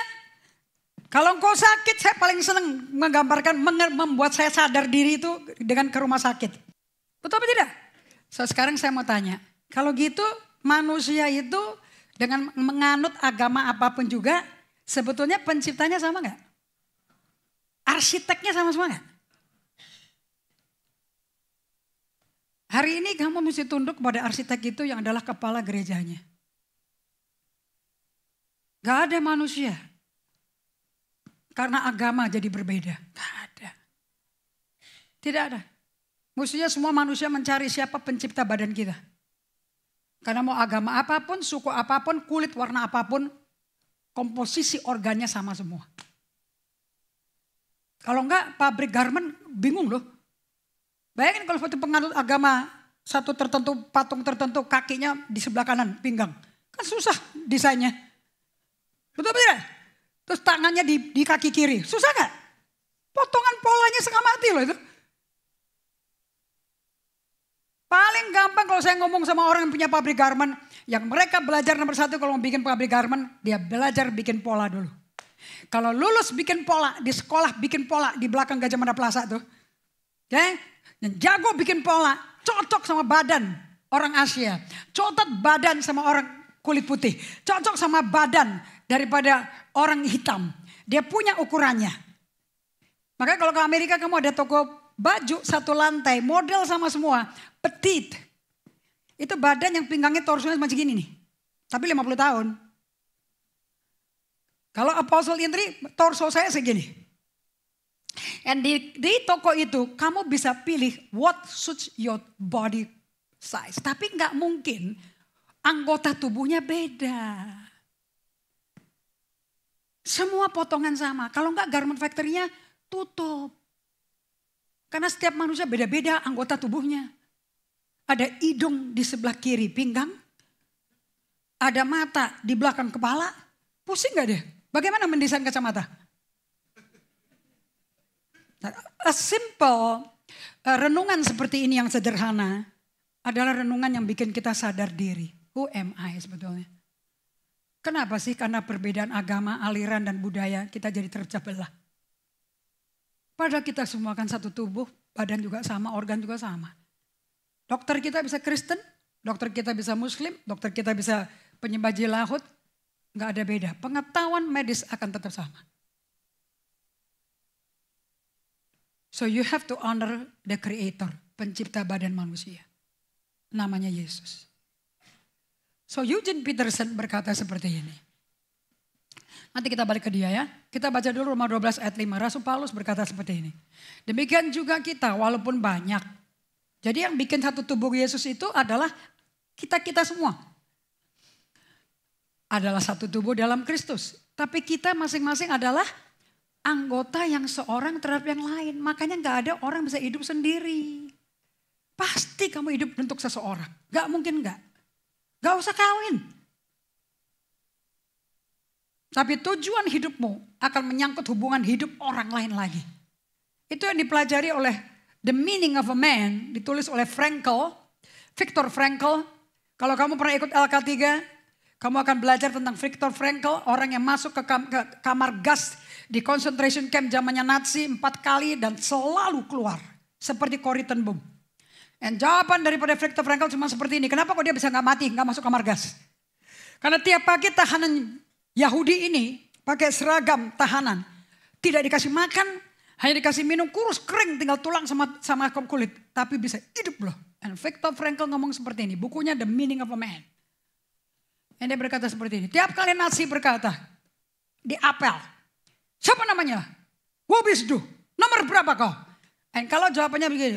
kalau engkau sakit, saya paling senang menggambarkan, membuat saya sadar diri itu dengan ke rumah sakit. Betul apa tidak? So, sekarang saya mau tanya, kalau gitu manusia itu dengan menganut agama apapun juga, sebetulnya penciptanya sama nggak? Arsiteknya sama semua nggak? Hari ini kamu mesti tunduk pada arsitek itu yang adalah kepala gerejanya. Gak ada manusia karena agama jadi berbeda. tidak ada. Tidak ada. Mestinya semua manusia mencari siapa pencipta badan kita. Karena mau agama apapun, suku apapun, kulit warna apapun, komposisi organnya sama semua. Kalau enggak pabrik garment bingung loh. Bayangin kalau suatu penganut agama satu tertentu, patung tertentu, kakinya di sebelah kanan, pinggang. Kan susah desainnya. Betul betul tidak? Terus tangannya di, di kaki kiri. Susah gak? Potongan polanya setengah mati loh itu. Paling gampang kalau saya ngomong sama orang yang punya pabrik garment. Yang mereka belajar nomor satu kalau mau bikin pabrik garment. Dia belajar bikin pola dulu. Kalau lulus bikin pola, di sekolah bikin pola di belakang Gajah Mada Plaza tuh. Oke, okay? yang jago bikin pola, cocok sama badan orang Asia. Cocok badan sama orang kulit putih. Cocok sama badan daripada orang hitam. Dia punya ukurannya. Maka kalau ke Amerika kamu ada toko baju satu lantai, model sama semua, petit. Itu badan yang pinggangnya torsonya macam gini nih. Tapi 50 tahun. Kalau Apostle Indri, torso saya segini. And di, di toko itu kamu bisa pilih what suits your body size. Tapi nggak mungkin anggota tubuhnya beda. Semua potongan sama. Kalau enggak garment factory-nya tutup. Karena setiap manusia beda-beda anggota tubuhnya. Ada hidung di sebelah kiri pinggang. Ada mata di belakang kepala. Pusing gak deh? Bagaimana mendesain kacamata? A simple a renungan seperti ini yang sederhana adalah renungan yang bikin kita sadar diri. Who am I sebetulnya? Kenapa sih? Karena perbedaan agama, aliran, dan budaya kita jadi tercabelah. Padahal kita semua kan satu tubuh, badan juga sama, organ juga sama. Dokter kita bisa Kristen, dokter kita bisa Muslim, dokter kita bisa penyembah jilahut, nggak ada beda. Pengetahuan medis akan tetap sama. So you have to honor the creator, pencipta badan manusia. Namanya Yesus. So Eugene Peterson berkata seperti ini. Nanti kita balik ke dia ya. Kita baca dulu Roma 12 ayat 5. Rasul Paulus berkata seperti ini. Demikian juga kita walaupun banyak. Jadi yang bikin satu tubuh Yesus itu adalah kita-kita semua. Adalah satu tubuh dalam Kristus. Tapi kita masing-masing adalah anggota yang seorang terhadap yang lain. Makanya gak ada orang bisa hidup sendiri. Pasti kamu hidup untuk seseorang. Gak mungkin gak. Gak usah kawin. Tapi tujuan hidupmu akan menyangkut hubungan hidup orang lain lagi. Itu yang dipelajari oleh The Meaning of a Man, ditulis oleh Frankel, Viktor Frankel. Kalau kamu pernah ikut LK3, kamu akan belajar tentang Viktor Frankel, orang yang masuk ke, ke kamar gas di concentration camp zamannya Nazi empat kali dan selalu keluar. Seperti Corrie ten Boom. Dan jawaban daripada Viktor Frankl cuma seperti ini. Kenapa kok dia bisa nggak mati, nggak masuk kamar gas? Karena tiap pagi tahanan Yahudi ini pakai seragam tahanan. Tidak dikasih makan, hanya dikasih minum kurus kering tinggal tulang sama sama kulit. Tapi bisa hidup loh. Dan Viktor Frankl ngomong seperti ini. Bukunya The Meaning of a Man. Dan dia berkata seperti ini. Tiap kali Nazi berkata di apel. Siapa namanya? Wobisdu. Nomor berapa kau? Dan kalau jawabannya begini.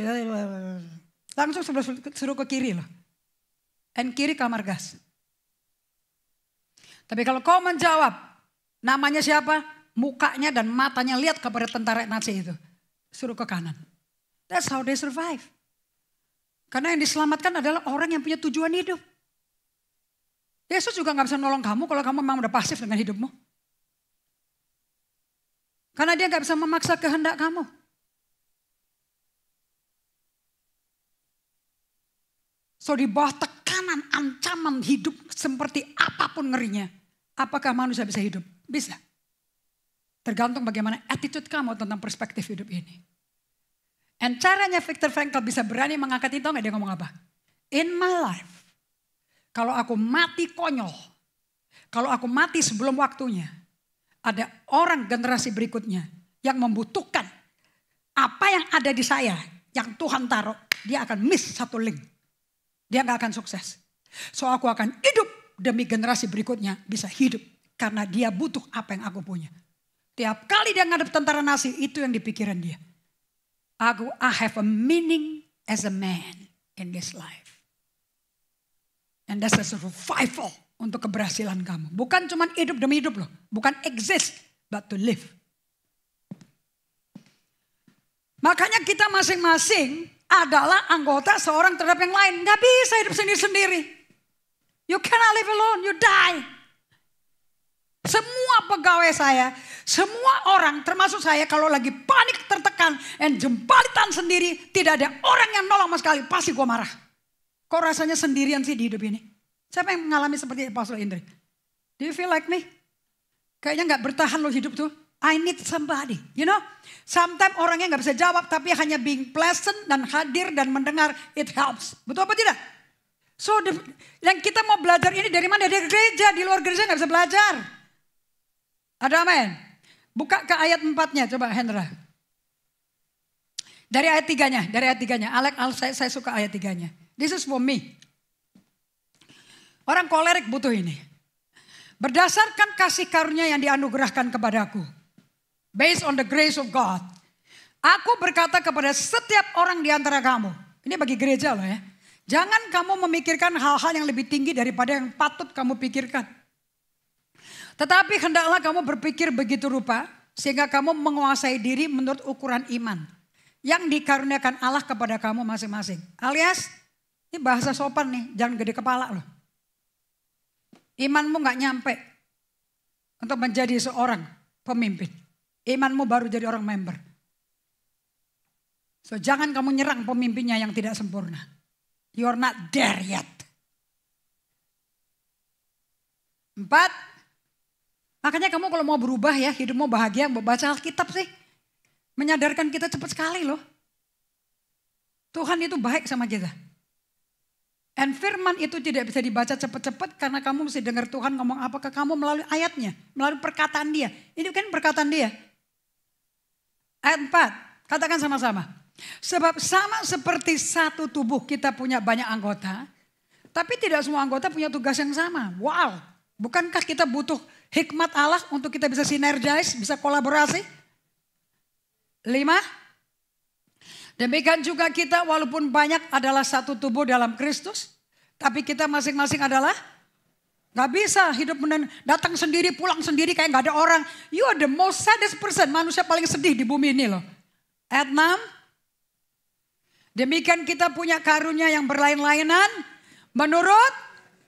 Langsung sebelah suruh ke kiri loh. Dan kiri kamar gas. Tapi kalau kau menjawab namanya siapa, mukanya dan matanya lihat kepada tentara Nazi itu. Suruh ke kanan. That's how they survive. Karena yang diselamatkan adalah orang yang punya tujuan hidup. Yesus juga nggak bisa nolong kamu kalau kamu memang udah pasif dengan hidupmu. Karena dia nggak bisa memaksa kehendak kamu. So di bawah tekanan, ancaman hidup seperti apapun ngerinya. Apakah manusia bisa hidup? Bisa. Tergantung bagaimana attitude kamu tentang perspektif hidup ini. And caranya Victor Frankl bisa berani mengangkat itu nggak dia ngomong apa? In my life, kalau aku mati konyol, kalau aku mati sebelum waktunya, ada orang generasi berikutnya yang membutuhkan apa yang ada di saya, yang Tuhan taruh, dia akan miss satu link. Dia nggak akan sukses. So aku akan hidup demi generasi berikutnya bisa hidup. Karena dia butuh apa yang aku punya. Tiap kali dia ngadep tentara nasi itu yang dipikiran dia. Aku, I have a meaning as a man in this life. And that's a survival untuk keberhasilan kamu. Bukan cuma hidup demi hidup loh. Bukan exist, but to live. Makanya kita masing-masing adalah anggota seorang terhadap yang lain. Gak bisa hidup sendiri-sendiri. You cannot live alone, you die. Semua pegawai saya, semua orang termasuk saya kalau lagi panik tertekan dan jembalitan sendiri tidak ada orang yang nolong sama sekali pasti gue marah. Kok rasanya sendirian sih di hidup ini? Siapa yang mengalami seperti Apostle Indri? Do you feel like me? Kayaknya nggak bertahan lo hidup tuh. I need somebody. You know, sometimes orangnya nggak bisa jawab tapi hanya being pleasant dan hadir dan mendengar it helps. Betul apa tidak? So the, yang kita mau belajar ini dari mana? Dari gereja. Di luar gereja nggak bisa belajar. Ada amin? Buka ke ayat empatnya coba Hendra. Dari ayat tiganya, dari ayat tiganya. Alek, al, saya, saya suka ayat tiganya. This is for me. Orang kolerik butuh ini. Berdasarkan kasih karunia yang dianugerahkan kepadaku based on the grace of God. Aku berkata kepada setiap orang di antara kamu, ini bagi gereja loh ya. Jangan kamu memikirkan hal-hal yang lebih tinggi daripada yang patut kamu pikirkan. Tetapi hendaklah kamu berpikir begitu rupa sehingga kamu menguasai diri menurut ukuran iman yang dikaruniakan Allah kepada kamu masing-masing. Alias ini bahasa sopan nih, jangan gede kepala loh. Imanmu gak nyampe untuk menjadi seorang pemimpin. Imanmu baru jadi orang member. So jangan kamu nyerang pemimpinnya yang tidak sempurna. You're not there yet. Empat, makanya kamu kalau mau berubah ya, hidupmu bahagia, baca Alkitab sih. Menyadarkan kita cepat sekali loh. Tuhan itu baik sama kita. And firman itu tidak bisa dibaca cepat-cepat karena kamu mesti dengar Tuhan ngomong apa ke kamu melalui ayatnya, melalui perkataan dia. Ini kan perkataan dia. Ayat 4, katakan sama-sama. Sebab sama seperti satu tubuh kita punya banyak anggota, tapi tidak semua anggota punya tugas yang sama. Wow, bukankah kita butuh hikmat Allah untuk kita bisa sinergis, bisa kolaborasi? Lima, demikian juga kita walaupun banyak adalah satu tubuh dalam Kristus, tapi kita masing-masing adalah Gak bisa hidup datang sendiri, pulang sendiri kayak gak ada orang. You are the most saddest person, manusia paling sedih di bumi ini loh. Ayat 6. Demikian kita punya karunia yang berlain-lainan menurut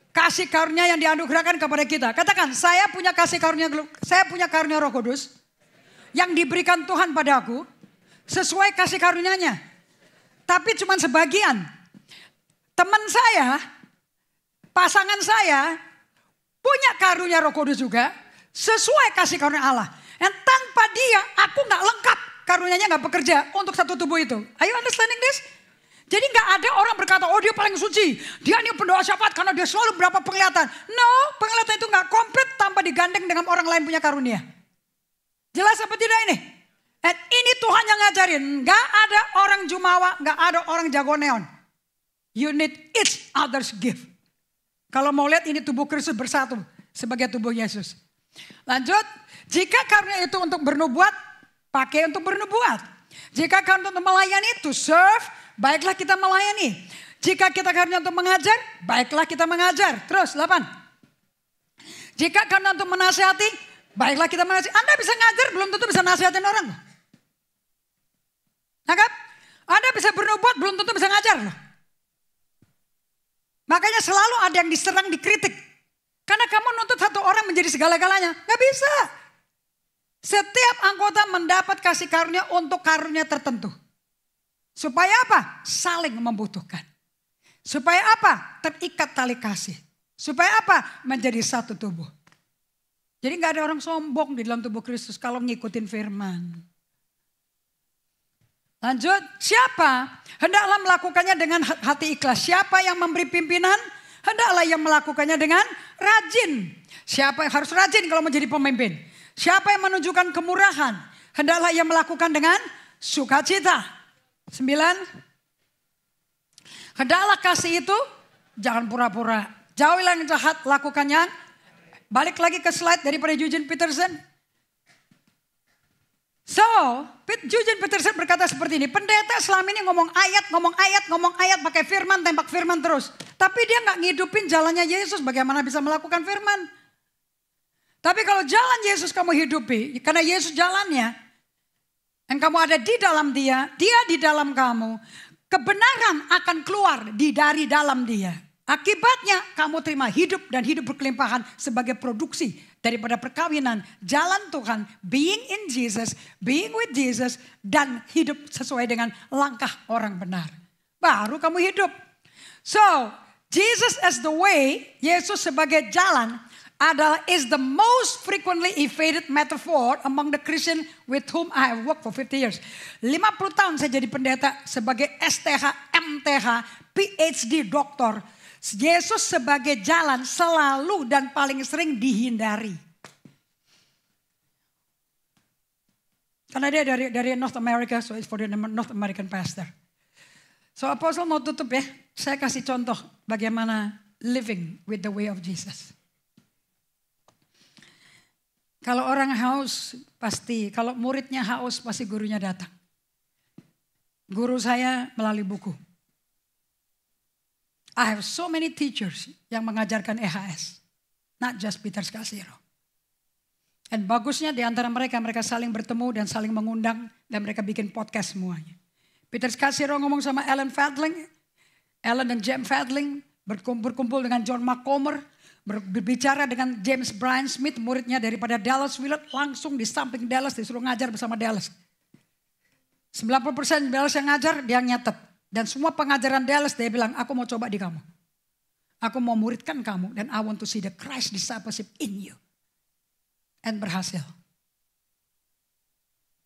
kasih karunia yang dianugerahkan kepada kita. Katakan, saya punya kasih karunia saya punya karunia Roh Kudus yang diberikan Tuhan pada aku sesuai kasih karunianya. Tapi cuma sebagian. Teman saya, pasangan saya, punya karunia roh kudus juga. Sesuai kasih karunia Allah. Dan tanpa dia aku nggak lengkap karunianya nggak bekerja untuk satu tubuh itu. Ayo understanding this? Jadi nggak ada orang berkata, oh dia paling suci. Dia ini pendoa syafaat karena dia selalu berapa penglihatan. No, penglihatan itu nggak komplit tanpa digandeng dengan orang lain punya karunia. Jelas apa tidak ini? Dan ini Tuhan yang ngajarin. Nggak ada orang jumawa, nggak ada orang jago neon. You need each other's gift. Kalau mau lihat ini tubuh Kristus bersatu sebagai tubuh Yesus. Lanjut, jika karunia itu untuk bernubuat, pakai untuk bernubuat. Jika karunia untuk melayani, to serve, baiklah kita melayani. Jika kita karunia untuk mengajar, baiklah kita mengajar. Terus, 8. Jika karunia untuk menasihati, baiklah kita menasihati. Anda bisa ngajar, belum tentu bisa nasihatin orang. Nangkap? Ya Anda bisa bernubuat, belum tentu bisa ngajar loh. Makanya selalu ada yang diserang, dikritik. Karena kamu nuntut satu orang menjadi segala-galanya. Gak bisa. Setiap anggota mendapat kasih karunia untuk karunia tertentu. Supaya apa? Saling membutuhkan. Supaya apa? Terikat tali kasih. Supaya apa? Menjadi satu tubuh. Jadi gak ada orang sombong di dalam tubuh Kristus kalau ngikutin firman. Lanjut, siapa hendaklah melakukannya dengan hati ikhlas? Siapa yang memberi pimpinan? Hendaklah yang melakukannya dengan rajin. Siapa yang harus rajin kalau menjadi pemimpin? Siapa yang menunjukkan kemurahan? Hendaklah yang melakukan dengan sukacita. Sembilan, hendaklah kasih itu jangan pura-pura. Jauhilah yang jahat, lakukan yang. Balik lagi ke slide daripada Eugene Peterson. So, Jujun Peterson berkata seperti ini, pendeta selama ini ngomong ayat, ngomong ayat, ngomong ayat, pakai firman, tembak firman terus. Tapi dia nggak ngidupin jalannya Yesus, bagaimana bisa melakukan firman. Tapi kalau jalan Yesus kamu hidupi, karena Yesus jalannya, dan kamu ada di dalam dia, dia di dalam kamu, kebenaran akan keluar di dari dalam dia. Akibatnya kamu terima hidup dan hidup berkelimpahan sebagai produksi daripada perkawinan, jalan Tuhan, being in Jesus, being with Jesus, dan hidup sesuai dengan langkah orang benar. Baru kamu hidup. So, Jesus as the way, Yesus sebagai jalan, adalah is the most frequently evaded metaphor among the Christian with whom I have worked for 50 years. 50 tahun saya jadi pendeta sebagai STH, MTH, PhD, doktor Yesus sebagai jalan selalu dan paling sering dihindari. Karena dia dari dari North America, so it's for the North American pastor. So Apostle mau tutup ya. Saya kasih contoh bagaimana living with the way of Jesus. Kalau orang haus pasti, kalau muridnya haus pasti gurunya datang. Guru saya melalui buku. I have so many teachers yang mengajarkan EHS. Not just Peter Scalzero. Dan bagusnya di antara mereka, mereka saling bertemu dan saling mengundang. Dan mereka bikin podcast semuanya. Peter Scalzero ngomong sama Ellen Fadling. Ellen dan Jim Fadling berkumpul-kumpul dengan John McComer. Berbicara dengan James Brian Smith, muridnya daripada Dallas Willard. Langsung di samping Dallas disuruh ngajar bersama Dallas. 90% Dallas yang ngajar, dia nyetet. Dan semua pengajaran Dallas dia bilang, aku mau coba di kamu. Aku mau muridkan kamu dan I want to see the Christ discipleship in you. And berhasil.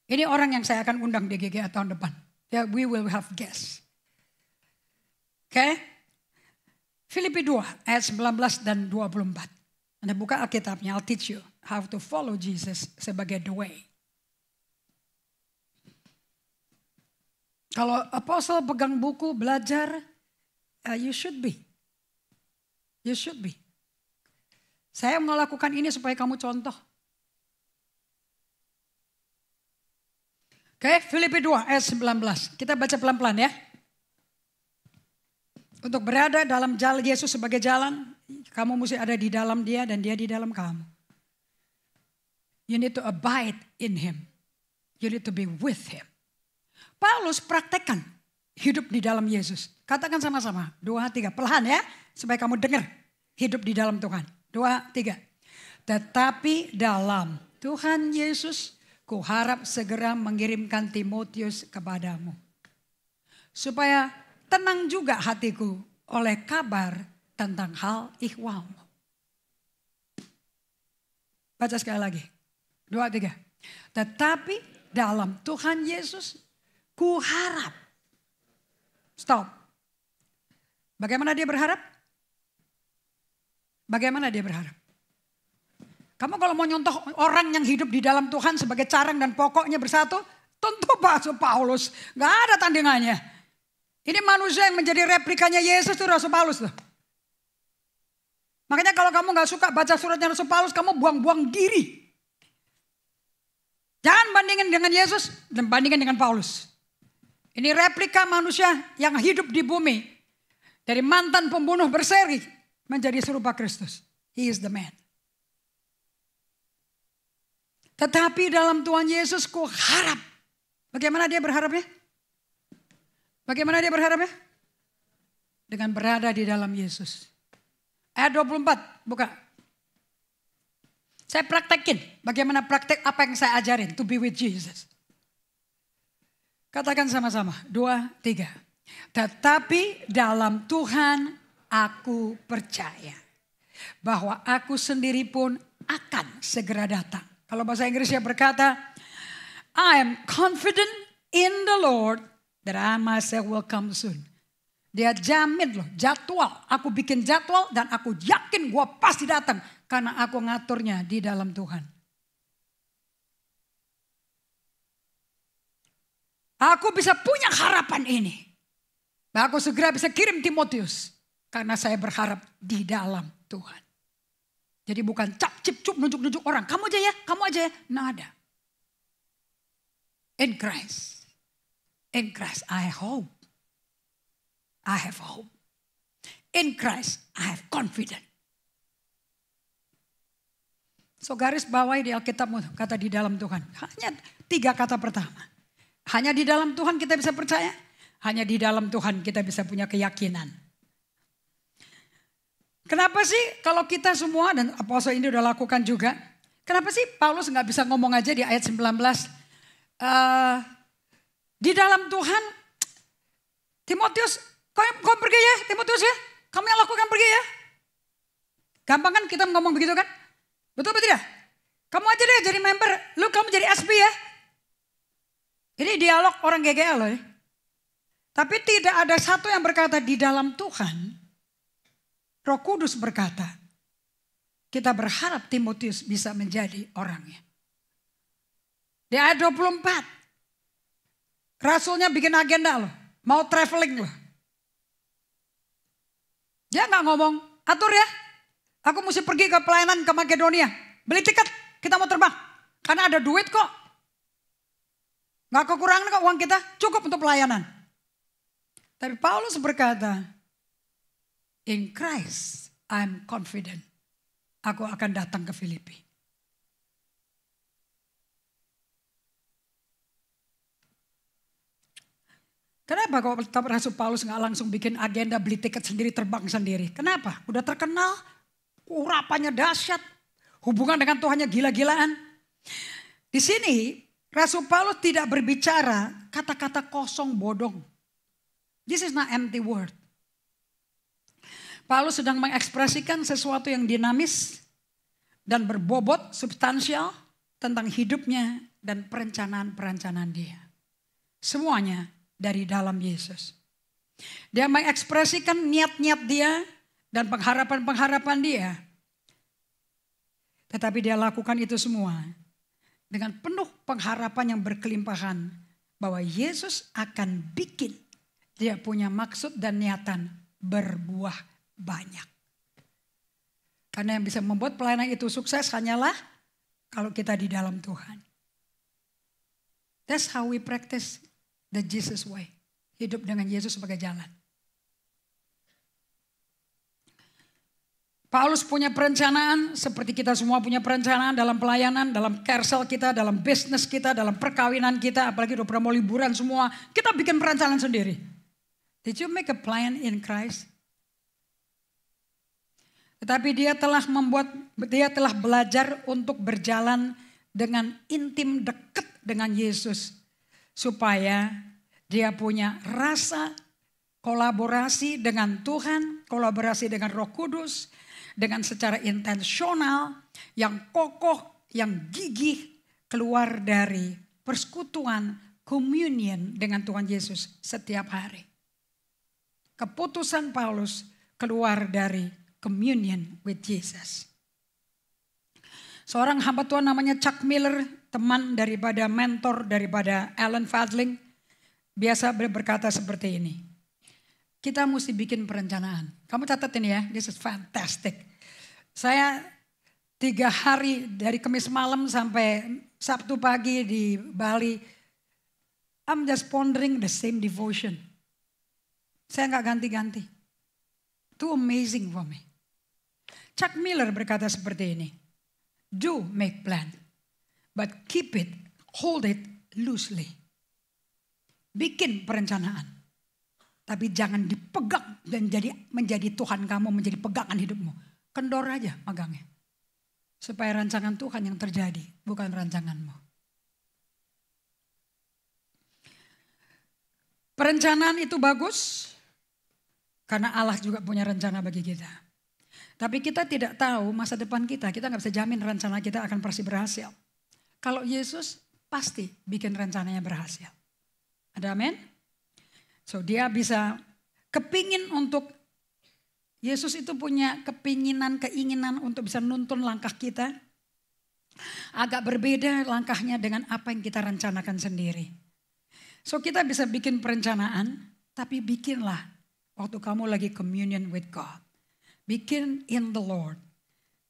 Ini orang yang saya akan undang di GGA tahun depan. Yeah, we will have guests. Oke. Okay? Filipi 2 ayat 19 dan 24. Anda buka Alkitabnya, I'll teach you how to follow Jesus sebagai the way. Kalau apostle pegang buku, belajar, uh, you should be. You should be. Saya melakukan ini supaya kamu contoh. Oke, Filipi 2 ayat 19. Kita baca pelan-pelan ya. Untuk berada dalam jalan Yesus sebagai jalan, kamu mesti ada di dalam dia dan dia di dalam kamu. You need to abide in him. You need to be with him. Paulus praktekkan hidup di dalam Yesus. Katakan sama-sama, dua, tiga, Pelan ya. Supaya kamu dengar hidup di dalam Tuhan. Dua, tiga. Tetapi dalam Tuhan Yesus, ku harap segera mengirimkan Timotius kepadamu. Supaya tenang juga hatiku oleh kabar tentang hal ikhwalmu. Baca sekali lagi. Dua, tiga. Tetapi dalam Tuhan Yesus ku harap. Stop. Bagaimana dia berharap? Bagaimana dia berharap? Kamu kalau mau nyontoh orang yang hidup di dalam Tuhan sebagai carang dan pokoknya bersatu, tentu Rasul Paulus. Gak ada tandingannya. Ini manusia yang menjadi replikanya Yesus itu Rasul Paulus. Tuh. Makanya kalau kamu gak suka baca suratnya Rasul Paulus, kamu buang-buang diri. Jangan bandingin dengan Yesus dan bandingin dengan Paulus. Ini replika manusia yang hidup di bumi. Dari mantan pembunuh berseri menjadi serupa Kristus. He is the man. Tetapi dalam Tuhan Yesus ku harap. Bagaimana dia berharapnya? Bagaimana dia berharapnya? Dengan berada di dalam Yesus. Ayat 24, buka. Saya praktekin bagaimana praktek apa yang saya ajarin. To be with Jesus. Katakan sama-sama, dua, tiga. Tetapi dalam Tuhan aku percaya bahwa aku sendiri pun akan segera datang. Kalau bahasa Inggrisnya berkata, I am confident in the Lord that I myself will come soon. Dia jamin loh, jadwal. Aku bikin jadwal dan aku yakin gue pasti datang. Karena aku ngaturnya di dalam Tuhan. Aku bisa punya harapan ini. Nah, aku segera bisa kirim Timotius. Karena saya berharap di dalam Tuhan. Jadi bukan cap cip cup nunjuk-nunjuk orang. Kamu aja ya, kamu aja ya. Nah ada. In Christ. In Christ I hope. I have hope. In Christ I have confidence. So garis bawahi di Alkitabmu kata di dalam Tuhan. Hanya tiga kata pertama. Hanya di dalam Tuhan kita bisa percaya. Hanya di dalam Tuhan kita bisa punya keyakinan. Kenapa sih kalau kita semua dan apostol ini udah lakukan juga. Kenapa sih Paulus nggak bisa ngomong aja di ayat 19. Uh, eh, di dalam Tuhan Timotius kau, kau pergi ya Timotius ya. Kamu yang lakukan pergi ya. Gampang kan kita ngomong begitu kan? Betul betul tidak? Kamu aja deh jadi member, lu kamu jadi SP ya. Ini dialog orang GGL loh eh. Tapi tidak ada satu yang berkata di dalam Tuhan. Roh Kudus berkata, kita berharap Timotius bisa menjadi orangnya. Di ayat 24, Rasulnya bikin agenda loh, mau traveling loh. Dia nggak ngomong, atur ya, aku mesti pergi ke pelayanan ke Makedonia. Beli tiket, kita mau terbang. Karena ada duit kok, Nggak kekurangan kok uang kita, cukup untuk pelayanan. Tapi Paulus berkata, In Christ I'm confident. Aku akan datang ke Filipi. Kenapa kok Rasul Paulus nggak langsung bikin agenda beli tiket sendiri terbang sendiri? Kenapa? Udah terkenal, urapannya dahsyat, hubungan dengan Tuhannya gila-gilaan. Di sini Rasul Paulus tidak berbicara kata-kata kosong bodong. This is not empty word. Paulus sedang mengekspresikan sesuatu yang dinamis dan berbobot substansial tentang hidupnya dan perencanaan-perencanaan dia. Semuanya dari dalam Yesus. Dia mengekspresikan niat-niat dia dan pengharapan-pengharapan dia. Tetapi dia lakukan itu semua dengan penuh pengharapan yang berkelimpahan bahwa Yesus akan bikin dia punya maksud dan niatan berbuah banyak. Karena yang bisa membuat pelayanan itu sukses hanyalah kalau kita di dalam Tuhan. That's how we practice the Jesus way. Hidup dengan Yesus sebagai jalan. Paulus punya perencanaan seperti kita semua punya perencanaan dalam pelayanan, dalam kersel kita, dalam bisnis kita, dalam perkawinan kita, apalagi udah pernah mau liburan semua. Kita bikin perencanaan sendiri. Did you make a plan in Christ? Tetapi dia telah membuat, dia telah belajar untuk berjalan dengan intim dekat dengan Yesus. Supaya dia punya rasa kolaborasi dengan Tuhan, kolaborasi dengan roh kudus, dengan secara intensional, yang kokoh, yang gigih keluar dari persekutuan communion dengan Tuhan Yesus setiap hari. Keputusan Paulus keluar dari communion with Jesus. Seorang hamba Tuhan namanya Chuck Miller, teman daripada mentor daripada Alan Fadling, biasa berkata seperti ini. Kita mesti bikin perencanaan. Kamu catat ini ya, this is fantastic. Saya tiga hari dari Kamis malam sampai Sabtu pagi di Bali, I'm just pondering the same devotion. Saya nggak ganti-ganti. Too amazing for me. Chuck Miller berkata seperti ini. Do make plan, but keep it, hold it loosely. Bikin perencanaan. Tapi jangan dipegang dan jadi menjadi Tuhan kamu, menjadi pegangan hidupmu. Kendor aja magangnya. Supaya rancangan Tuhan yang terjadi, bukan rancanganmu. Perencanaan itu bagus karena Allah juga punya rencana bagi kita. Tapi kita tidak tahu masa depan kita, kita nggak bisa jamin rencana kita akan pasti berhasil. Kalau Yesus pasti bikin rencananya berhasil. Ada amin? So dia bisa kepingin untuk Yesus itu punya kepinginan, keinginan untuk bisa nuntun langkah kita. Agak berbeda langkahnya dengan apa yang kita rencanakan sendiri. So kita bisa bikin perencanaan, tapi bikinlah waktu kamu lagi communion with God. Bikin in the Lord.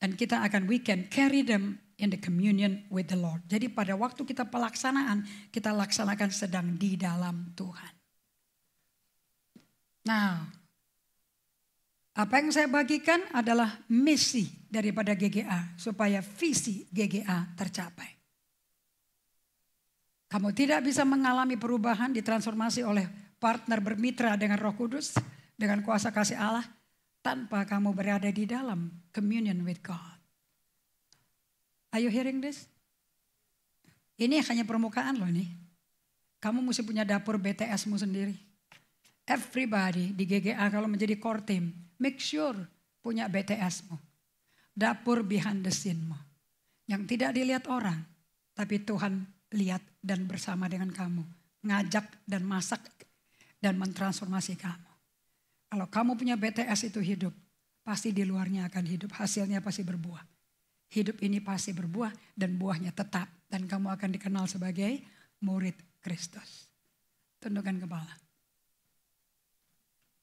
Dan kita akan, we can carry them in the communion with the Lord. Jadi pada waktu kita pelaksanaan, kita laksanakan sedang di dalam Tuhan. Nah, apa yang saya bagikan adalah misi daripada GGA supaya visi GGA tercapai. Kamu tidak bisa mengalami perubahan ditransformasi oleh partner bermitra dengan Roh Kudus, dengan kuasa kasih Allah tanpa kamu berada di dalam communion with God. Are you hearing this? Ini hanya permukaan loh nih. Kamu mesti punya dapur BTSmu sendiri everybody di GGA kalau menjadi core team, make sure punya BTS-mu. Dapur behind the scene-mu. Yang tidak dilihat orang, tapi Tuhan lihat dan bersama dengan kamu. Ngajak dan masak dan mentransformasi kamu. Kalau kamu punya BTS itu hidup, pasti di luarnya akan hidup. Hasilnya pasti berbuah. Hidup ini pasti berbuah dan buahnya tetap. Dan kamu akan dikenal sebagai murid Kristus. Tundukkan kepala.